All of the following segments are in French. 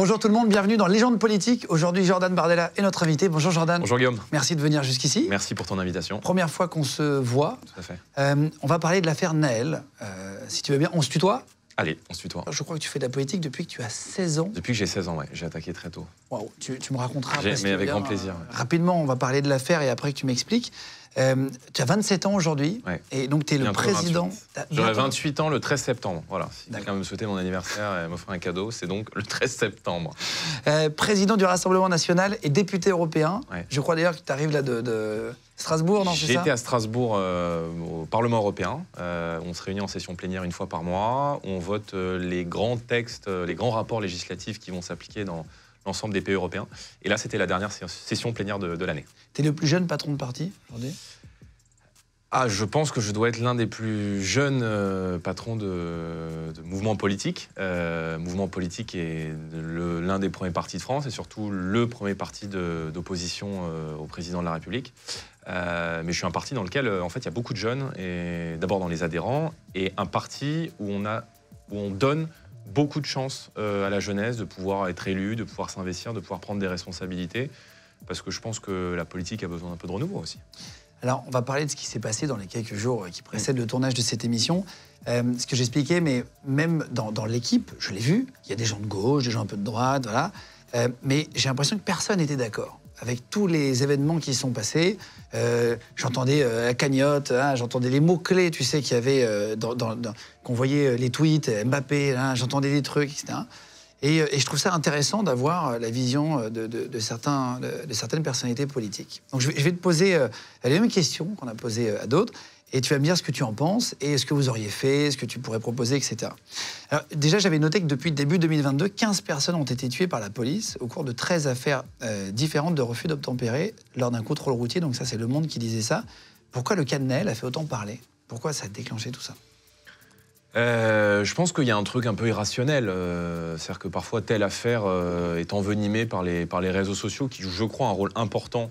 Bonjour tout le monde, bienvenue dans Légende politique. Aujourd'hui, Jordan Bardella est notre invité. Bonjour Jordan. Bonjour Guillaume. Merci de venir jusqu'ici. Merci pour ton invitation. Première fois qu'on se voit. Tout à fait. Euh, on va parler de l'affaire Naël. Euh, si tu veux bien, on se tutoie Allez, on se tutoie. Je crois que tu fais de la politique depuis que tu as 16 ans. Depuis que j'ai 16 ans, ouais. J'ai attaqué très tôt. Waouh, tu, me raconteras. Après, mais avec grand plaisir. Euh, rapidement, on va parler de l'affaire et après que tu m'expliques. Euh, tu as 27 ans aujourd'hui, et donc tu es le président. J'aurai 28 ans le 13 septembre. Voilà. Si quelqu'un veut me souhaiter mon anniversaire et m'offrir un cadeau, c'est donc le 13 septembre. Euh, président du Rassemblement national et député européen. Je crois d'ailleurs que tu arrives là de, Strasbourg, non J'ai été à Strasbourg euh, au Parlement européen. on se réunit en session plénière une fois par mois. On vote les grands textes, les grands rapports législatifs qui vont s'appliquer dans l'ensemble des pays européens. Et là, c'était la dernière session plénière de, l'année. Tu es le plus jeune patron de parti aujourd'hui ah, je pense que je dois être l'un des plus jeunes euh, patrons de, de, mouvement politique. Euh, mouvement politique est l'un des premiers partis de France et surtout le premier parti d'opposition euh, au président de la République. mais je suis un parti dans lequel, en fait, il y a beaucoup de jeunes, et d'abord dans les adhérents, et un parti où on, a, où on donne beaucoup de chance euh, à la jeunesse de pouvoir être élu, de pouvoir s'investir, de pouvoir prendre des responsabilités, parce que je pense que la politique a besoin d'un peu de renouveau aussi. Alors, on va parler de ce qui s'est passé dans les quelques jours euh, qui précèdent le tournage de cette émission. Euh, ce que j'expliquais, mais même dans, l'équipe, je l'ai vu, il y a des gens de gauche, des gens un peu de droite, voilà. mais j'ai l'impression que personne n'était d'accord avec tous les événements qui sont passés. Euh, j'entendais euh, la cagnotte, hein, j'entendais les mots-clés, tu sais, qu'il y avait, euh, qu'on voyait les tweets, Mbappé, hein, j'entendais des trucs, etc. Et, je trouve ça intéressant d'avoir la vision de, certains, de certaines personnalités politiques. Donc je vais, je vais te poser la même question qu'on a posée à d'autres et tu vas me dire ce que tu en penses et ce que vous auriez fait, ce que tu pourrais proposer, etc. déjà, j'avais noté que depuis début 2022, 15 personnes ont été tuées par la police au cours de 13 affaires euh, différentes de refus d'obtempérer lors d'un contrôle routier. Donc ça, c'est Le Monde qui disait ça. Pourquoi le cas a fait autant parler Pourquoi ça a déclenché tout ça euh, je pense qu'il y a un truc un peu irrationnel. Euh, c'est-à-dire que parfois, telle affaire est envenimée par les, par les réseaux sociaux qui jouent, je crois, un rôle important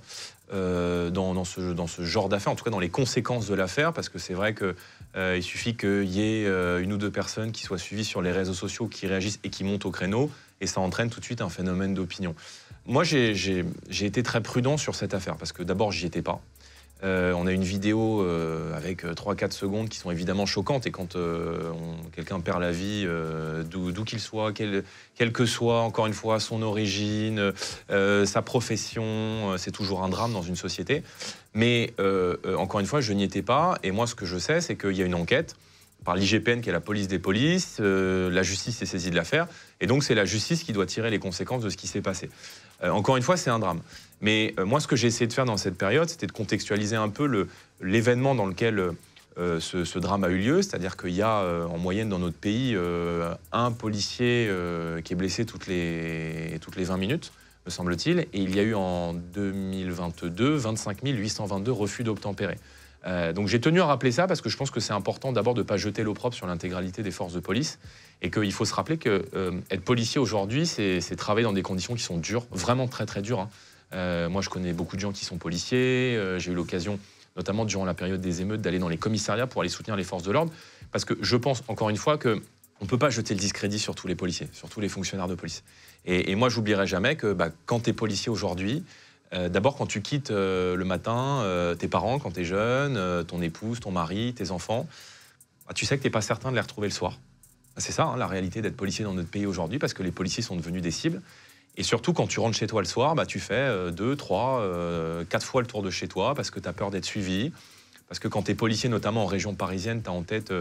euh, dans, ce, genre d'affaire, en tout cas dans les conséquences de l'affaire, parce que c'est vrai qu'il euh, suffit qu'il y ait euh, une ou deux personnes qui soient suivies sur les réseaux sociaux, qui réagissent et qui montent au créneau, et ça entraîne tout de suite un phénomène d'opinion. Moi, j'ai été très prudent sur cette affaire, parce que d'abord, j'y étais pas. Euh, on a une vidéo euh, avec 3-4 euh, secondes qui sont évidemment choquantes. Et quand quelqu'un perd la vie, d'où qu'il soit, quel, que soit, encore une fois, son origine, sa profession, c'est toujours un drame dans une société. Mais encore une fois, je n'y étais pas. Et moi, ce que je sais, c'est qu'il y a une enquête par l'IGPN, qui est la police des polices. la justice est saisie de l'affaire. Et donc, c'est la justice qui doit tirer les conséquences de ce qui s'est passé. Euh, encore une fois, c'est un drame. Mais euh, moi, ce que j'ai essayé de faire dans cette période, c'était de contextualiser un peu l'événement dans lequel euh, ce, drame a eu lieu, c'est-à-dire qu'il y a en moyenne dans notre pays un policier qui est blessé toutes les, toutes les 20 minutes, me semble-t-il, et il y a eu en 2022 25 822 refus d'obtempérer. Euh, donc j'ai tenu à rappeler ça parce que je pense que c'est important d'abord de ne pas jeter l'opprobre sur l'intégralité des forces de police et qu'il faut se rappeler que euh, être policier aujourd'hui, c'est travailler dans des conditions qui sont dures, vraiment très très dures. Hein. Euh, moi, je connais beaucoup de gens qui sont policiers. j'ai eu l'occasion, notamment durant la période des émeutes, d'aller dans les commissariats pour aller soutenir les forces de l'ordre parce que je pense encore une fois qu'on ne peut pas jeter le discrédit sur tous les policiers, sur tous les fonctionnaires de police. Et, et moi, j'oublierai jamais que bah, quand tu es policier aujourd'hui, euh, d'abord, quand tu quittes euh, le matin euh, tes parents, quand tu es jeune, ton épouse, ton mari, tes enfants, bah, tu sais que tu n'es pas certain de les retrouver le soir. Bah, c'est ça, hein, la réalité d'être policier dans notre pays aujourd'hui, parce que les policiers sont devenus des cibles. Et surtout, quand tu rentres chez toi le soir, bah, tu fais deux, trois, quatre fois le tour de chez toi, parce que tu as peur d'être suivi. Parce que quand tu es policier, notamment en région parisienne, tu as en tête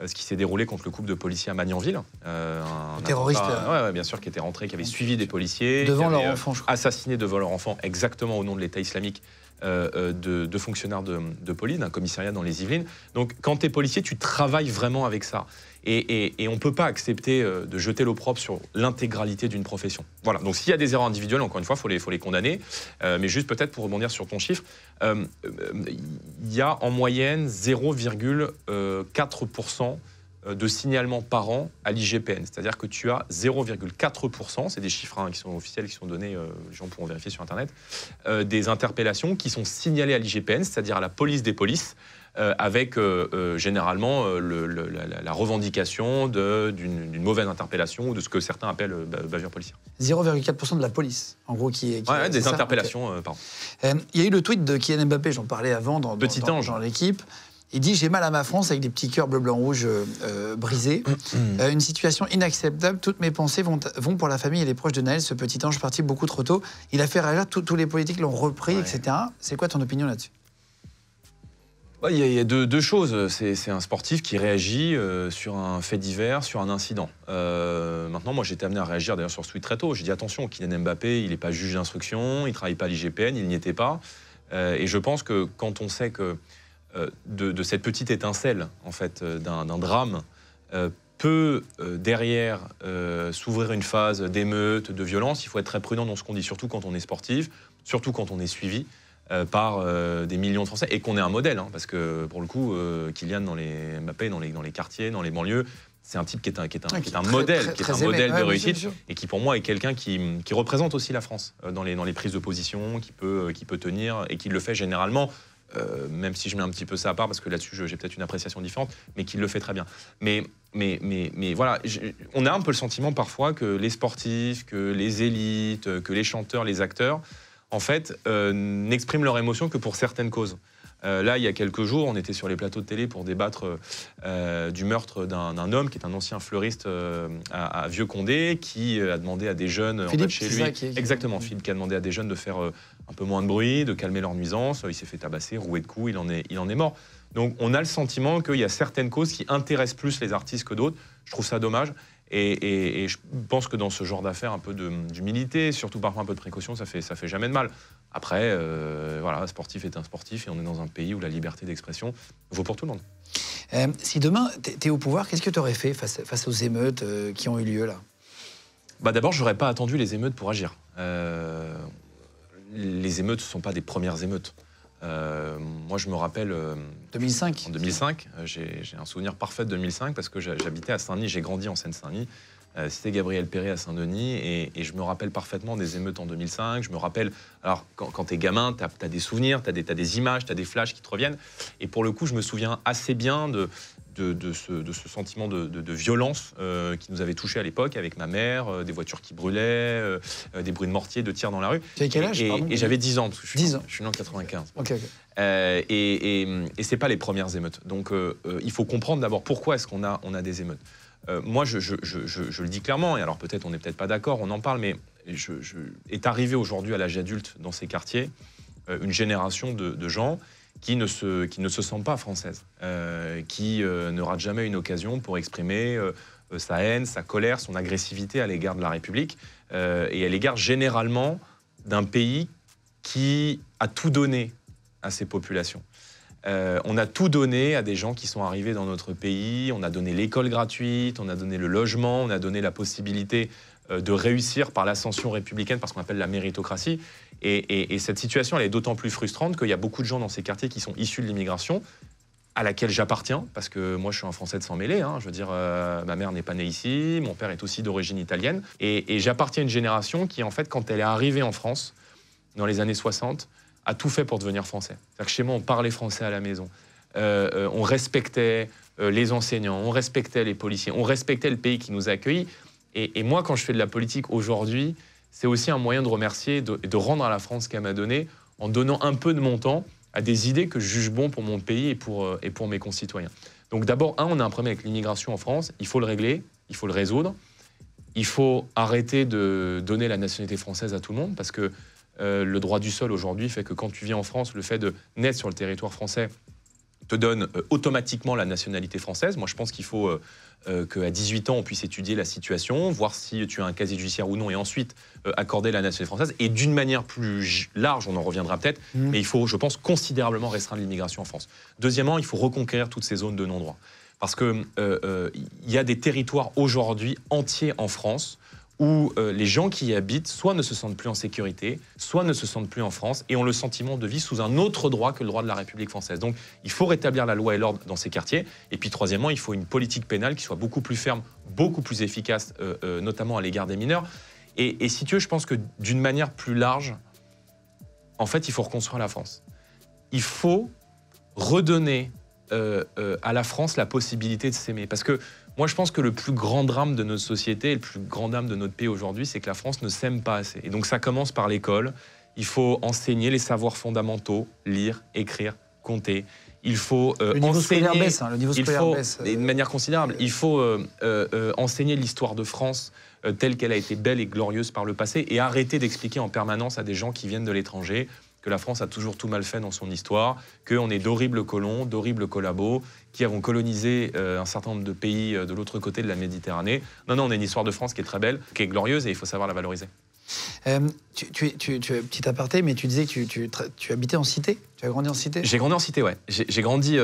euh, ce qui s'est déroulé contre le couple de policiers à Magnanville. Euh, un terroriste. Euh. bien sûr, qui était rentré, qui avait suivi des policiers. Devant leur enfant, je crois. Assassiné devant leur enfant, exactement au nom de l'État islamique. de, fonctionnaires de, de police, d'un commissariat dans les Yvelines. Donc, quand tu es policier, tu travailles vraiment avec ça. Et, on ne peut pas accepter euh, de jeter l'opprobre sur l'intégralité d'une profession. Voilà, donc s'il y a des erreurs individuelles, encore une fois, il faut les, condamner. Euh, mais juste peut-être pour rebondir sur ton chiffre, euh, il y a en moyenne 0,4% de signalements par an à l'IGPN. C'est-à-dire que tu as 0,4%, c'est des chiffres hein, qui sont officiels, qui sont donnés, les gens pourront vérifier sur Internet, des interpellations qui sont signalées à l'IGPN, c'est-à-dire à la police des polices, euh, avec euh, euh, généralement la, revendication d'une mauvaise interpellation ou de ce que certains appellent bah, bavure policière. 0,4% de la police, en gros, qui est. des interpellations, pardon. Il y a eu le tweet de Kylian Mbappé, j'en parlais avant dans, l'équipe. Il dit J'ai mal à ma France avec des petits cœurs bleu, blanc, rouge brisés. une situation inacceptable. Toutes mes pensées vont, vont, pour la famille et les proches de Naël, ce petit ange parti beaucoup trop tôt. Il a fait réagir, tous les politiques l'ont repris, etc. C'est quoi ton opinion là-dessus il y a, deux, choses. C'est un sportif qui réagit euh, sur un fait divers, sur un incident. Euh, maintenant, moi, j'étais amené à réagir d'ailleurs sur ce tweet très tôt. J'ai dit attention, Kylian Mbappé, il n'est pas juge d'instruction, il ne travaille pas à l'IGPN, il n'y était pas. Euh, et je pense que quand on sait que de, cette petite étincelle, en fait, d'un drame, peut derrière s'ouvrir une phase d'émeute, de violence, il faut être très prudent dans ce qu'on dit, surtout quand on est sportif, surtout quand on est suivi. Euh, par euh, des millions de Français et qu'on est un modèle, hein, parce que pour le coup, euh, Kylian dans les Mbappé, dans les, dans les quartiers, dans les banlieues, c'est un type qui est un, qui est un, modèle, ah, qui est un modèle de réussite et qui pour moi est quelqu'un qui, représente aussi la France dans les, dans les prises de position, qui peut, qui peut tenir et qui le fait généralement. même si je mets un petit peu ça à part, parce que là-dessus j'ai peut-être une appréciation différente, mais qui le fait très bien. Mais, mais, voilà, on a un peu le sentiment parfois que les sportifs, que les élites, que les chanteurs, les acteurs, en fait, euh, n'expriment leur émotion que pour certaines causes. Euh, là, il y a quelques jours, on était sur les plateaux de télé pour débattre euh, du meurtre d'un homme qui est un ancien fleuriste à, Vieux-Condé, qui a demandé à des jeunes en chez lui, exactement, Philippe, qui a demandé à des jeunes de faire un peu moins de bruit, de calmer leur nuisance. Il s'est fait tabasser, roué de coups, il en est, il en est mort. Donc, on a le sentiment qu'il y a certaines causes qui intéressent plus les artistes que d'autres. Je trouve ça dommage. Et, je pense que dans ce genre d'affaires, un peu d'humilité, surtout parfois un peu de précaution, ça fait, ça fait jamais de mal. Après, euh, voilà, sportif est un sportif et on est dans un pays où la liberté d'expression vaut pour tout le monde. Euh, si demain, tu es au pouvoir, qu'est-ce que tu aurais fait face, aux émeutes euh, qui ont eu lieu là bah D'abord, n'aurais pas attendu les émeutes pour agir. les émeutes ne sont pas des premières émeutes. Euh, moi, je me rappelle. 2005 euh, En 2005, euh, j'ai un souvenir parfait de 2005 parce que j'habitais à Saint-Denis, j'ai grandi en Seine-Saint-Denis. C'était Gabriel Perret à Saint-Denis et, je me rappelle parfaitement des émeutes en 2005. Je me rappelle, alors quand, quand t'es gamin, t'as as des souvenirs, t'as des images, t'as des flashs qui te reviennent. Et pour le coup, je me souviens assez bien de, de, ce, sentiment de, violence euh, qui nous avait touchés à l'époque avec ma mère, euh, des voitures qui brûlaient, euh, des bruits de mortier, de tirs dans la rue. Tu quel âge Et, j'avais 10 ans, je suis, Je suis né en 95. et, et ce n'est pas les premières émeutes. Donc il faut comprendre d'abord pourquoi est-ce qu'on a, on a des émeutes. moi, je, le dis clairement, et alors peut-être on n'est peut-être pas d'accord, on en parle, mais est arrivé aujourd'hui à l'âge adulte dans ces quartiers une génération de gens qui ne se, qui ne se sent pas française, euh, qui euh, ne rate jamais une occasion pour exprimer euh, sa haine, sa colère, son agressivité à l'égard de la République et à l'égard généralement d'un pays qui a tout donné à ses populations. on a tout donné à des gens qui sont arrivés dans notre pays, on a donné l'école gratuite, on a donné le logement, on a donné la possibilité de réussir par l'ascension républicaine, par ce qu'on appelle la méritocratie. Et, cette situation, elle est d'autant plus frustrante qu'il y a beaucoup de gens dans ces quartiers qui sont issus de l'immigration, à laquelle j'appartiens, parce que moi je suis un Français de s'en mêler, hein. je veux dire, euh, ma mère n'est pas née ici, mon père est aussi d'origine italienne, et, j'appartiens à une génération qui, en fait, quand elle est arrivée en France, dans les années 60, a tout fait pour devenir français. cest que chez moi, on parlait français à la maison, euh, euh, on respectait les enseignants, on respectait les policiers, on respectait le pays qui nous a et moi, quand je fais de la politique aujourd'hui, c'est aussi un moyen de remercier et de, rendre à la France ce qu'elle m'a donné en donnant un peu de mon temps à des idées que je juge bon pour mon pays et pour, euh, et pour mes concitoyens. Donc d'abord, un, on a un problème avec l'immigration en France, il faut le régler, il faut le résoudre. Il faut arrêter de donner la nationalité française à tout le monde parce que euh, le droit du sol aujourd'hui fait que quand tu viens en France, le fait de naître sur le territoire français, te donne euh, automatiquement la nationalité française. Moi, je pense qu'il faut euh, euh, qu'à 18 ans, on puisse étudier la situation, voir si tu as un casier judiciaire ou non, et ensuite accorder la nationalité française. Et d'une manière plus large, on en reviendra peut-être, mmh. mais il faut, je pense, considérablement restreindre l'immigration en France. Deuxièmement, il faut reconquérir toutes ces zones de non-droit. Parce qu'il y a des territoires aujourd'hui entiers en France où euh, les gens qui y habitent soit ne se sentent plus en sécurité, soit ne se sentent plus en France et ont le sentiment de vivre sous un autre droit que le droit de la République française. Donc il faut rétablir la loi et l'ordre dans ces quartiers. Et puis troisièmement, il faut une politique pénale qui soit beaucoup plus ferme, beaucoup plus efficace, euh, euh, notamment à l'égard des mineurs. Et, et si tu veux, je pense que d'une manière plus large, en fait, il faut reconstruire la France. Il faut redonner à la France la possibilité de s'aimer. Parce que moi, je pense que le plus grand drame de notre société le plus grand drame de notre pays aujourd'hui, c'est que la France ne s'aime pas assez. Et donc, ça commence par l'école. Il faut enseigner les savoirs fondamentaux, lire, écrire, compter. Il faut euh, le enseigner. Scolaire baisse, hein, le niveau scolaire il faut, baisse. de manière considérable. Il faut euh, euh, euh, enseigner l'histoire de France telle qu'elle a été belle et glorieuse par le passé et arrêter d'expliquer en permanence à des gens qui viennent de l'étranger que la France a toujours tout mal fait dans son histoire, qu'on est d'horribles colons, d'horribles collabos, qui avons colonisé euh, un certain nombre de pays euh, de l'autre côté de la Méditerranée. Non, non, on a une histoire de France qui est très belle, qui est glorieuse, et il faut savoir la valoriser. Euh, tu, tu, tu, petit aparté, mais tu disais que tu, habitais en cité Tu as grandi en cité J'ai grandi en cité, ouais. J'ai grandi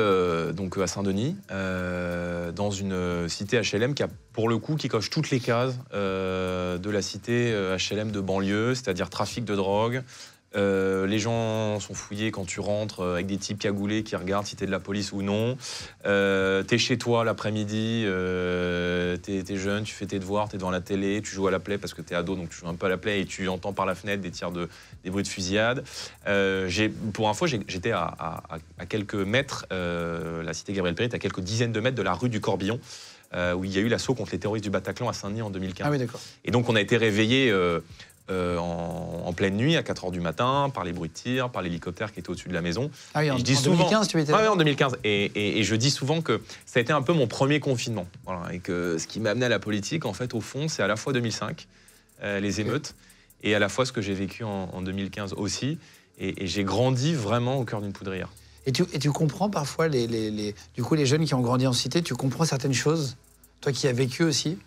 donc à Saint-Denis, dans une cité HLM qui a, pour le coup, qui coche toutes les cases de la cité HLM de banlieue, c'est-à-dire trafic de drogue, euh, les gens sont fouillés quand tu rentres euh, avec des types cagoulés qui regardent si t'es de la police ou non. Euh, t'es chez toi l'après-midi, euh, t'es es jeune, tu fais tes devoirs, es devant la télé, tu joues à la plaie parce que t'es ado donc tu joues un peu à la plaie et tu entends par la fenêtre des tirs de, des bruits de fusillade. pour info, j'étais à, quelques mètres, la cité Gabriel est à quelques dizaines de mètres de la rue du Corbillon. où il y a eu l'assaut contre les terroristes du Bataclan à Saint-Denis en 2015. Ah oui, d'accord. Et donc on a été réveillés euh, en, pleine nuit, à 4 h du matin, par les bruits de tir, par l'hélicoptère qui était au-dessus de la maison. Ah oui, en, je dis 2015, tu étais ah oui, en 2015. Et, je dis souvent que ça a été un peu mon premier confinement. et que ce qui m'a amené à la politique, en fait, au fond, c'est à la fois 2005, euh, les émeutes, et à la fois ce que j'ai vécu en, 2015 aussi. Et, j'ai grandi vraiment au cœur d'une poudrière. Et tu, comprends parfois, les, du coup, les jeunes qui ont grandi en cité, tu comprends certaines choses, toi qui as vécu aussi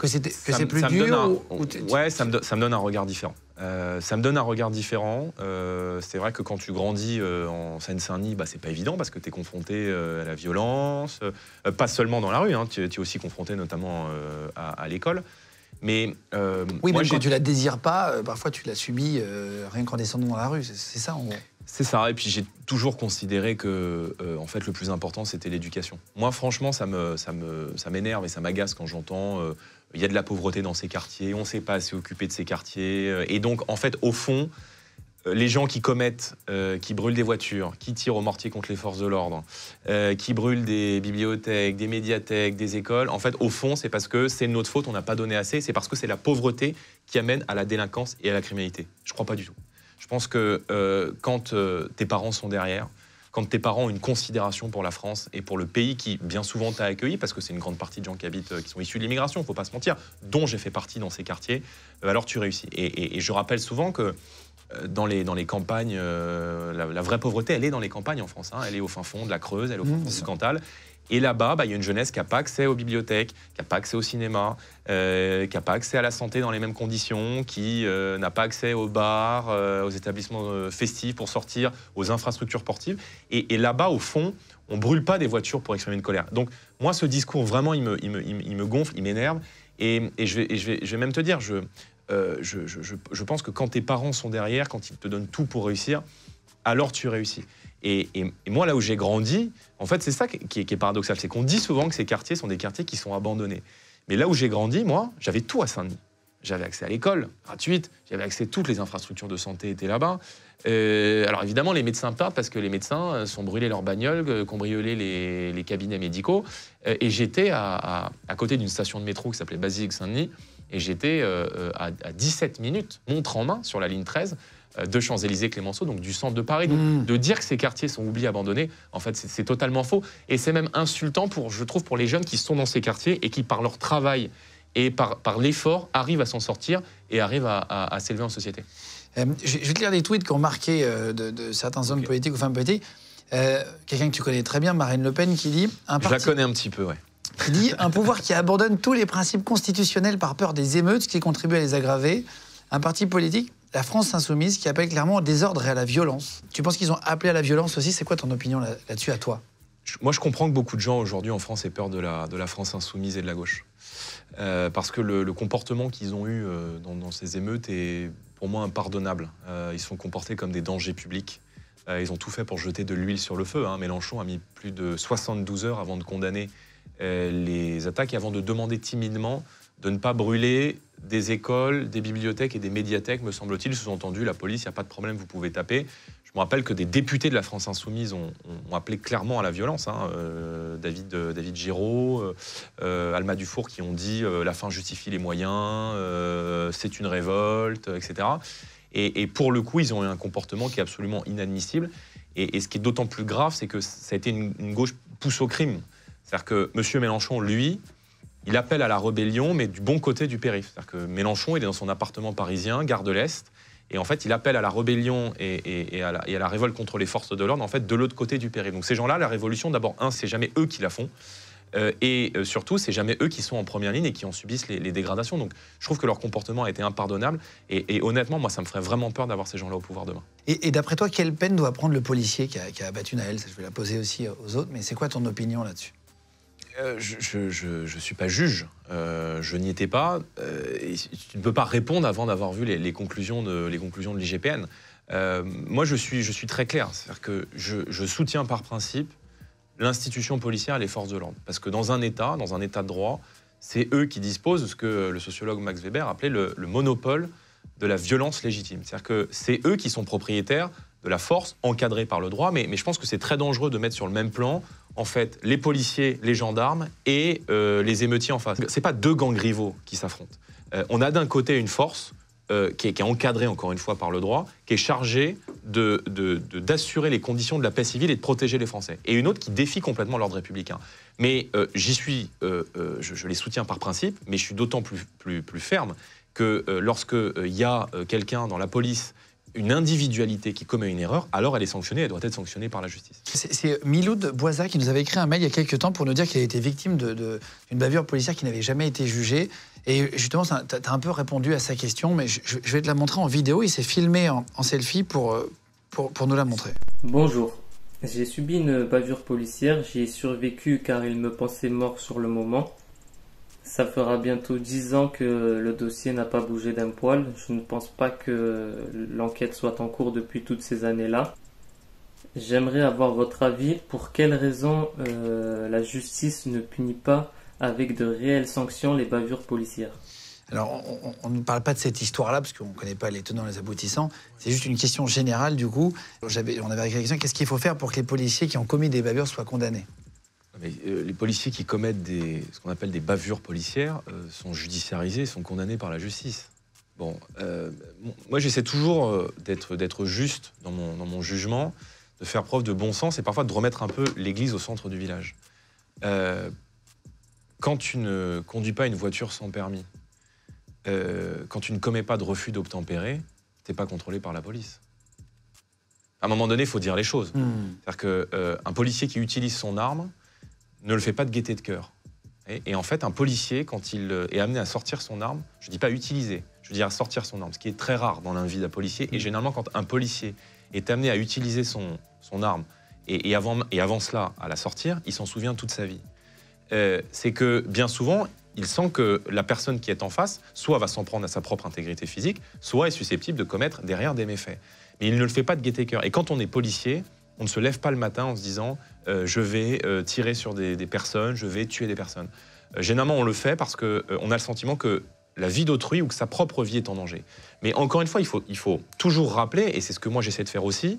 que c'est plus dur Oui, ou, Ouais, ça me, ça me, donne un regard différent. Euh, ça me donne un regard différent. Euh, c'est vrai que quand tu grandis euh, en Seine-Saint-Denis, bah, c'est pas évident parce que tu es confronté à la violence, pas seulement dans la rue, hein, tu, es aussi confronté notamment à, l'école. Mais oui, moi, même quand tu la désires pas, parfois tu la subis rien qu'en descendant dans la rue. C'est ça en gros. C'est ça. Et puis j'ai toujours considéré que en fait le plus important c'était l'éducation. Moi franchement ça me ça me ça m'énerve et ça m'agace quand j'entends il y a de la pauvreté dans ces quartiers, on ne sait pas assez occupé de ces quartiers. Euh, et donc, en fait, au fond, euh, les gens qui commettent, euh, qui brûlent des voitures, qui tirent au mortier contre les forces de l'ordre, qui brûlent des bibliothèques, des médiathèques, des écoles, en fait, au fond, c'est parce que c'est notre faute, on n'a pas donné assez, c'est parce que c'est la pauvreté qui amène à la délinquance et à la criminalité. Je ne crois pas du tout. Je pense que quand tes parents sont derrière, quand tes parents ont une considération pour la France et pour le pays qui, bien souvent, t'a accueilli, parce que c'est une grande partie de gens qui habitent, euh, qui sont issus de l'immigration, il ne faut pas se mentir, dont j'ai fait partie dans ces quartiers, euh, alors tu réussis. Et, je rappelle souvent que euh, dans les, dans les campagnes, la, vraie pauvreté, elle est dans les campagnes en France. Hein. Elle est au fin fond de la Creuse, elle est au fin fond du mmh. Cantal. Et là-bas, bah, il y a une jeunesse qui n'a pas accès aux bibliothèques, qui n'a pas accès au cinéma, euh, qui n'a pas accès à la santé dans les mêmes conditions, qui euh, n'a pas accès aux bars, euh, aux établissements festifs pour sortir, aux infrastructures sportives. Et, là-bas, au fond, on ne brûle pas des voitures pour exprimer une colère. Donc, moi, ce discours, vraiment, il me, gonfle, il m'énerve. Et, je vais, même te dire, je pense que quand tes parents sont derrière, quand ils te donnent tout pour réussir, alors tu réussis. Et, moi, là où j'ai grandi, en fait, c'est ça qui, est, paradoxal. C'est qu'on dit souvent que ces quartiers sont des quartiers qui sont abandonnés. Mais là où j'ai grandi, moi, j'avais tout à Saint-Denis. J'avais accès à l'école gratuite, j'avais accès à toutes les infrastructures de santé étaient là-bas. Euh, alors évidemment, les médecins partent parce que les médecins euh, sont brûlés leurs bagnoles, cambriolés euh, les, les cabinets médicaux. et j'étais à, côté d'une station de métro qui s'appelait Basilique Saint-Denis, et j'étais à, à 17 minutes, montre en main, sur la ligne 13, euh, de Champs-Élysées, Clémenceau, donc du centre de Paris. Donc mm. de dire que ces quartiers sont oubliés, abandonnés, en fait, c'est totalement faux. Et c'est même insultant, pour, je trouve, pour les jeunes qui sont dans ces quartiers et qui, par leur travail et par, l'effort, arrivent à s'en sortir et arrivent à, s'élever en société. Euh, je, vais te lire des tweets qui ont marqué euh, de, certains hommes politiques ou femmes politiques. Quelqu'un que tu connais très bien, Marine Le Pen, qui dit... Un Je la connais un petit peu, ouais. Qui dit un pouvoir qui abandonne tous les principes constitutionnels par peur des émeutes, ce qui contribue à les aggraver. Un parti politique la France insoumise qui appelle clairement au désordre et à la violence. Tu penses qu'ils ont appelé à la violence aussi C'est quoi ton opinion là-dessus à toi moi, je comprends que beaucoup de gens aujourd'hui en France aient peur de la, de la France insoumise et de la gauche. Euh, parce que le, comportement qu'ils ont eu euh, dans, ces émeutes est pour moi impardonnable. Euh, ils ils sont comportés comme des dangers publics. ils ont tout fait pour jeter de l'huile sur le feu. Hein. Mélenchon a mis plus de 72 heures avant de condamner les attaques et avant de demander timidement de ne pas brûler des écoles, des bibliothèques et des médiathèques, me semble-t-il, sous-entendu, la police, il n'y a pas de problème, vous pouvez taper. Je me rappelle que des députés de la France insoumise ont, appelé clairement à la violence. Hein. Euh, David, euh, David Giraud, euh, Alma Dufour, qui ont dit la fin justifie les moyens, c'est une révolte, etc. Et, pour le coup, ils ont eu un comportement qui est absolument inadmissible. Et, ce qui est d'autant plus grave, c'est que ça a été une, une gauche pousse au crime. C'est-à-dire que M. Mélenchon, lui, il appelle à la rébellion, mais du bon côté du périph. C'est-à-dire que Mélenchon, il est dans son appartement parisien, gare de l'Est, et en fait, il appelle à la rébellion et, à, la, révolte contre les forces de l'ordre, en fait, de l'autre côté du périph. Donc ces gens-là, la révolution, d'abord, un, c'est jamais eux qui la font. Euh, et euh, surtout, c'est jamais eux qui sont en première ligne et qui en subissent les, dégradations. Donc, je trouve que leur comportement a été impardonnable. Et, honnêtement, moi, ça me ferait vraiment peur d'avoir ces gens-là au pouvoir demain. Et, d'après toi, quelle peine doit prendre le policier qui a, abattu Naël je vais la poser aussi aux autres. Mais c'est quoi ton opinion là-dessus euh, je ne suis pas juge, euh, je n'y étais pas. Euh, tu ne peux pas répondre avant d'avoir vu les, conclusions de, les l'IGPN. moi, je suis, très clair. C'est-à-dire que je, soutiens par principe l'institution policière et les forces de l'ordre. Parce que dans un État, dans un État de droit, c'est eux qui disposent de ce que le sociologue Max Weber appelait le, le monopole de la violence légitime. C'est-à-dire que c'est eux qui sont propriétaires de la force, encadrée par le droit, mais, je pense que c'est très dangereux de mettre sur le même plan en fait les policiers, les gendarmes et euh, les émeutiers en face. C'est pas deux gangs rivaux qui s'affrontent. Euh, on a d'un côté une force euh, qui, est, encadrée encore une fois par le droit, qui est chargée de, d'assurer les conditions de la paix civile et de protéger les Français, et une autre qui défie complètement l'ordre républicain. Mais j'y suis, je, les soutiens par principe, mais je suis d'autant plus, plus, ferme que lorsque il y a quelqu'un dans la police une individualité qui commet une erreur, alors elle est sanctionnée, elle doit être sanctionnée par la justice. C'est Miloud Boisa qui nous avait écrit un mail il y a quelques temps pour nous dire qu'il a été victime d'une de, bavure policière qui n'avait jamais été jugée. Et justement, tu as un peu répondu à sa question, mais je, vais te la montrer en vidéo. Il s'est filmé en, selfie pour, euh, pour, pour nous la montrer. Bonjour. J'ai subi une bavure policière, j'y ai survécu car il me pensait mort sur le moment. Ça fera bientôt dix ans que le dossier n'a pas bougé d'un poil. Je ne pense pas que l'enquête soit en cours depuis toutes ces années-là. J'aimerais avoir votre avis. Pour quelles raisons euh, la justice ne punit pas avec de réelles sanctions les bavures policières alors, on, ne parle pas de cette histoire-là, parce qu'on ne connaît pas les tenants et les aboutissants. C'est juste une question générale, du coup. on avait la question qu'est-ce qu'il faut faire pour que les policiers qui ont commis des bavures soient condamnés euh, les policiers qui commettent des, ce qu'on appelle des bavures policières euh, sont judiciarisés, sont condamnés par la justice. Bon, euh, moi j'essaie toujours d'être juste dans mon, dans mon, jugement, de faire preuve de bon sens et parfois de remettre un peu l'église au centre du village. quand tu ne conduis pas une voiture sans permis, quand tu ne commets pas de refus d'obtempérer, tu n'es pas contrôlé par la police. À un moment donné, il faut dire les choses. Hmm. C'est-à-dire qu'un policier qui utilise son arme, ne le fait pas de gaieté de cœur. Et, en fait, un policier, quand il euh, est amené à sortir son arme, je ne dis pas utiliser, je dis à sortir son arme, ce qui est très rare dans la vie d'un policier. Et mm. généralement, quand un policier est amené à utiliser son, arme et, avant, cela à la sortir, il s'en souvient toute sa vie. Euh, c'est que bien souvent, il sent que la personne qui est en face, soit va s'en prendre à sa propre intégrité physique, soit est susceptible de commettre derrière des méfaits. Mais il ne le fait pas de gaieté cœur. Et quand on est policier, on ne se lève pas le matin en se disant euh, je vais euh, tirer sur des, personnes, je vais tuer des personnes. Euh, généralement, on le fait parce qu'on on a le sentiment que la vie d'autrui ou que sa propre vie est en danger. Mais encore une fois, il faut, il faut toujours rappeler, et c'est ce que moi j'essaie de faire aussi,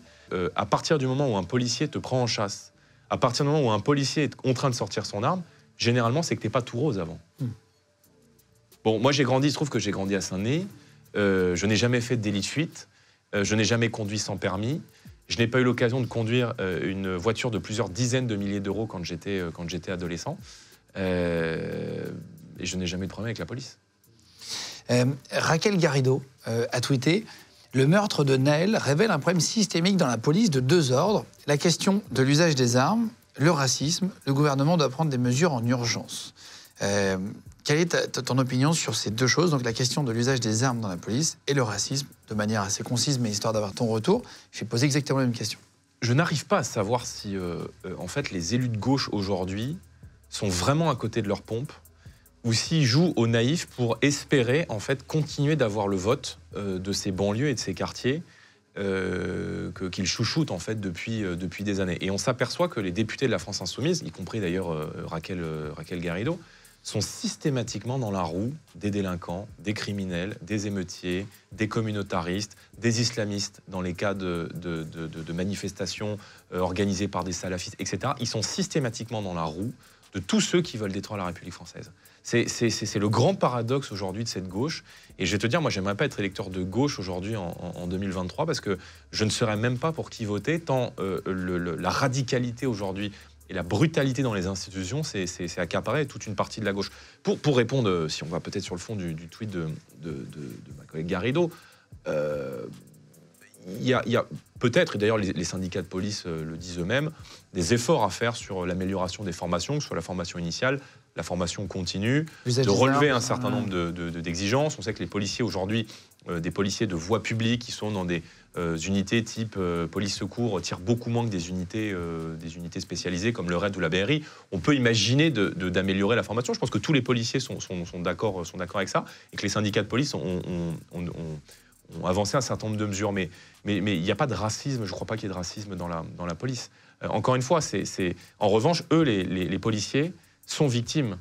à partir du moment où un policier te prend en chasse, à partir du moment où un policier est en train de sortir son arme, généralement, c'est que n'es pas tout rose avant. Hmm. Bon, moi j'ai grandi, il se trouve que j'ai grandi à Saint-Denis, je n'ai jamais fait de délit de fuite, je n'ai jamais conduit sans permis. Je n'ai pas eu l'occasion de conduire euh, une voiture de plusieurs dizaines de milliers d'euros quand j'étais euh, adolescent. Euh, et je n'ai jamais de problème avec la police. Raquel Garrido a tweeté Le meurtre de Naël révèle un problème systémique dans la police de deux ordres la question de l'usage des armes, le racisme. Le gouvernement doit prendre des mesures en urgence. Quelle est ton opinion sur ces deux choses, donc la question de l'usage des armes dans la police et le racisme, de manière assez concise, mais histoire d'avoir ton retour J'ai posé exactement la même question. Je n'arrive pas à savoir si, euh, euh, en fait, les élus de gauche aujourd'hui sont vraiment à côté de leur pompe ou s'ils jouent au naïf pour espérer, en fait, continuer d'avoir le vote euh, de ces banlieues et de ces quartiers qu'ils chouchoutent, en fait, depuis, depuis des années. Et on s'aperçoit que les députés de la France Insoumise, y compris d'ailleurs Raquel, Raquel Garrido, sont systématiquement dans la roue des délinquants, des criminels, des émeutiers, des communautaristes, des islamistes dans les cas de, manifestations euh, organisées par des salafistes, etc. Ils sont systématiquement dans la roue de tous ceux qui veulent détruire la République française. C'est le grand paradoxe aujourd'hui de cette gauche. Et je vais te dire, moi, je n'aimerais pas être électeur de gauche aujourd'hui en, 2023 parce que je ne serais même pas pour qui voter tant euh, la radicalité aujourd'hui et la brutalité dans les institutions, c'est accaparer toute une partie de la gauche. Pour, pour répondre, euh, si on va peut-être sur le fond du, tweet de, de, ma collègue Garrido, euh, il y a, peut-être, et d'ailleurs les, syndicats de police euh, le disent eux-mêmes, des efforts à faire sur l'amélioration des formations, que ce soit la formation initiale, la formation continue, de relever un certain ah. nombre d'exigences. on sait que les policiers aujourd'hui, des policiers de voie publique qui sont dans des euh, unités type euh, police secours tirent beaucoup moins que des unités, euh, des unités spécialisées comme le RAID ou la BRI. On peut imaginer d'améliorer la formation. Je pense que tous les policiers sont, sont, sont d'accord avec ça et que les syndicats de police ont, avancé un certain nombre de mesures. Mais il n'y a pas de racisme, je ne crois pas qu'il y ait de racisme dans la, dans la police. encore une fois, c'est en revanche, eux, les policiers, sont victimes.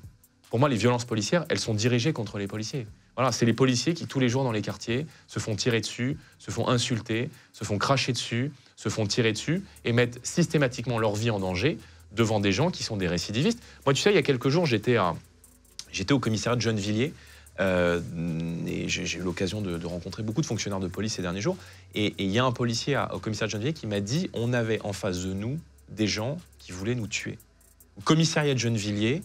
Pour moi, les violences policières, elles sont dirigées contre les policiers c'est les policiers qui, tous les jours dans les quartiers, se font tirer dessus, se font insulter, se font cracher dessus, se font tirer dessus et mettent systématiquement leur vie en danger devant des gens qui sont des récidivistes. Moi, tu sais, il y a quelques jours, j'étais au commissariat de Gennevilliers. Euh, et j'ai eu l'occasion de, rencontrer beaucoup de fonctionnaires de police ces derniers jours. Et il y a un policier au commissariat de Gennevilliers qui m'a dit on avait en face de nous des gens qui voulaient nous tuer. Au commissariat de Gennevilliers,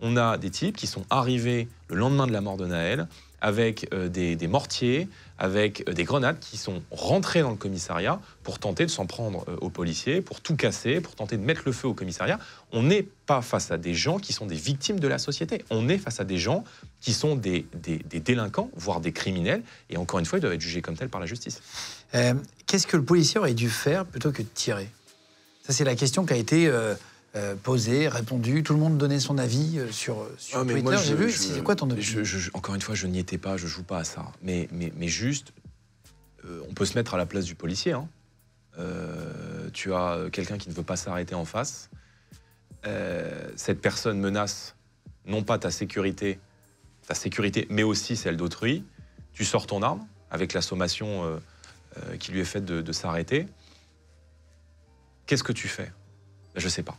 on a des types qui sont arrivés le lendemain de la mort de Naël, avec euh, des, mortiers, avec euh, des grenades qui sont rentrées dans le commissariat pour tenter de s'en prendre euh, aux policiers, pour tout casser, pour tenter de mettre le feu au commissariat. On n'est pas face à des gens qui sont des victimes de la société. On est face à des gens qui sont des, délinquants, voire des criminels. Et encore une fois, ils doivent être jugés comme tels par la justice. Qu'est-ce que le policier aurait dû faire plutôt que de tirer Ça, c'est la question qui a été... Euh, posé, répondu, tout le monde donnait son avis euh, sur, euh, ah, Twitter. J'ai vu, c'est quoi ton opinion Encore une fois, je n'y étais pas, je joue pas à ça. Mais, mais, mais juste, on peut se mettre à la place du policier. Hein. tu as quelqu'un qui ne veut pas s'arrêter en face. cette personne menace non pas ta sécurité, ta sécurité, mais aussi celle d'autrui. Tu sors ton arme avec la sommation qui lui est faite de, de s'arrêter. Qu'est-ce que tu fais ben, Je ne sais pas.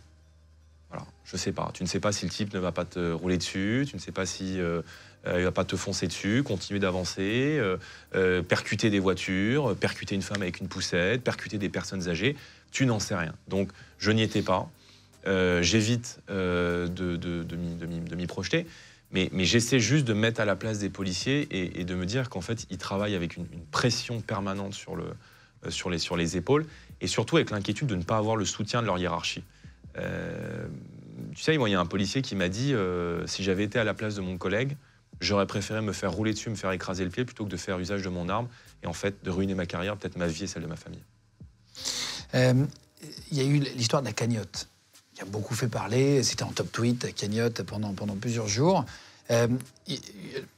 Voilà, je sais pas. Tu ne sais pas si le type ne va pas te rouler dessus, tu ne sais pas si euh, euh il va pas te foncer dessus, continuer d'avancer, euh, euh, percuter des voitures, percuter une femme avec une poussette, percuter des personnes âgées. Tu n'en sais rien. Donc je n'y étais pas. J'évite de, m'y projeter. Mais, j'essaie juste de mettre à la place des policiers et, de me dire qu'en fait, ils travaillent avec une, pression permanente sur les épaules et surtout avec l'inquiétude de ne pas avoir le soutien de leur hiérarchie. Euh, tu sais, il y a un policier qui m'a dit euh, si j'avais été à la place de mon collègue, j'aurais préféré me faire rouler dessus, me faire écraser le pied, plutôt que de faire usage de mon arme et en fait de ruiner ma carrière, peut-être ma vie et celle de ma famille. Euh, il y a eu l'histoire de la cagnotte qui a beaucoup fait parler. C'était en top tweet, la cagnotte, pendant, pendant plusieurs jours. Euh,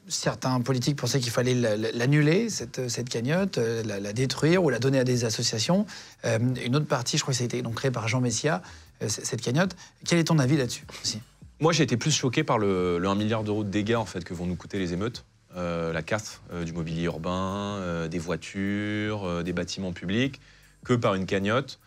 certains politiques pensaient qu'il fallait l'annuler, cette, cagnotte, euh, la, détruire ou la donner à des associations. Euh, une autre partie, je crois que ça a été donc par Jean Messia, cette cagnotte. Quel est ton avis là-dessus Moi, j'ai été plus choqué par le, 1 milliard d'euros de dégâts en fait, que vont nous coûter les émeutes. la casse du mobilier urbain, des voitures, des bâtiments publics, que par une cagnotte.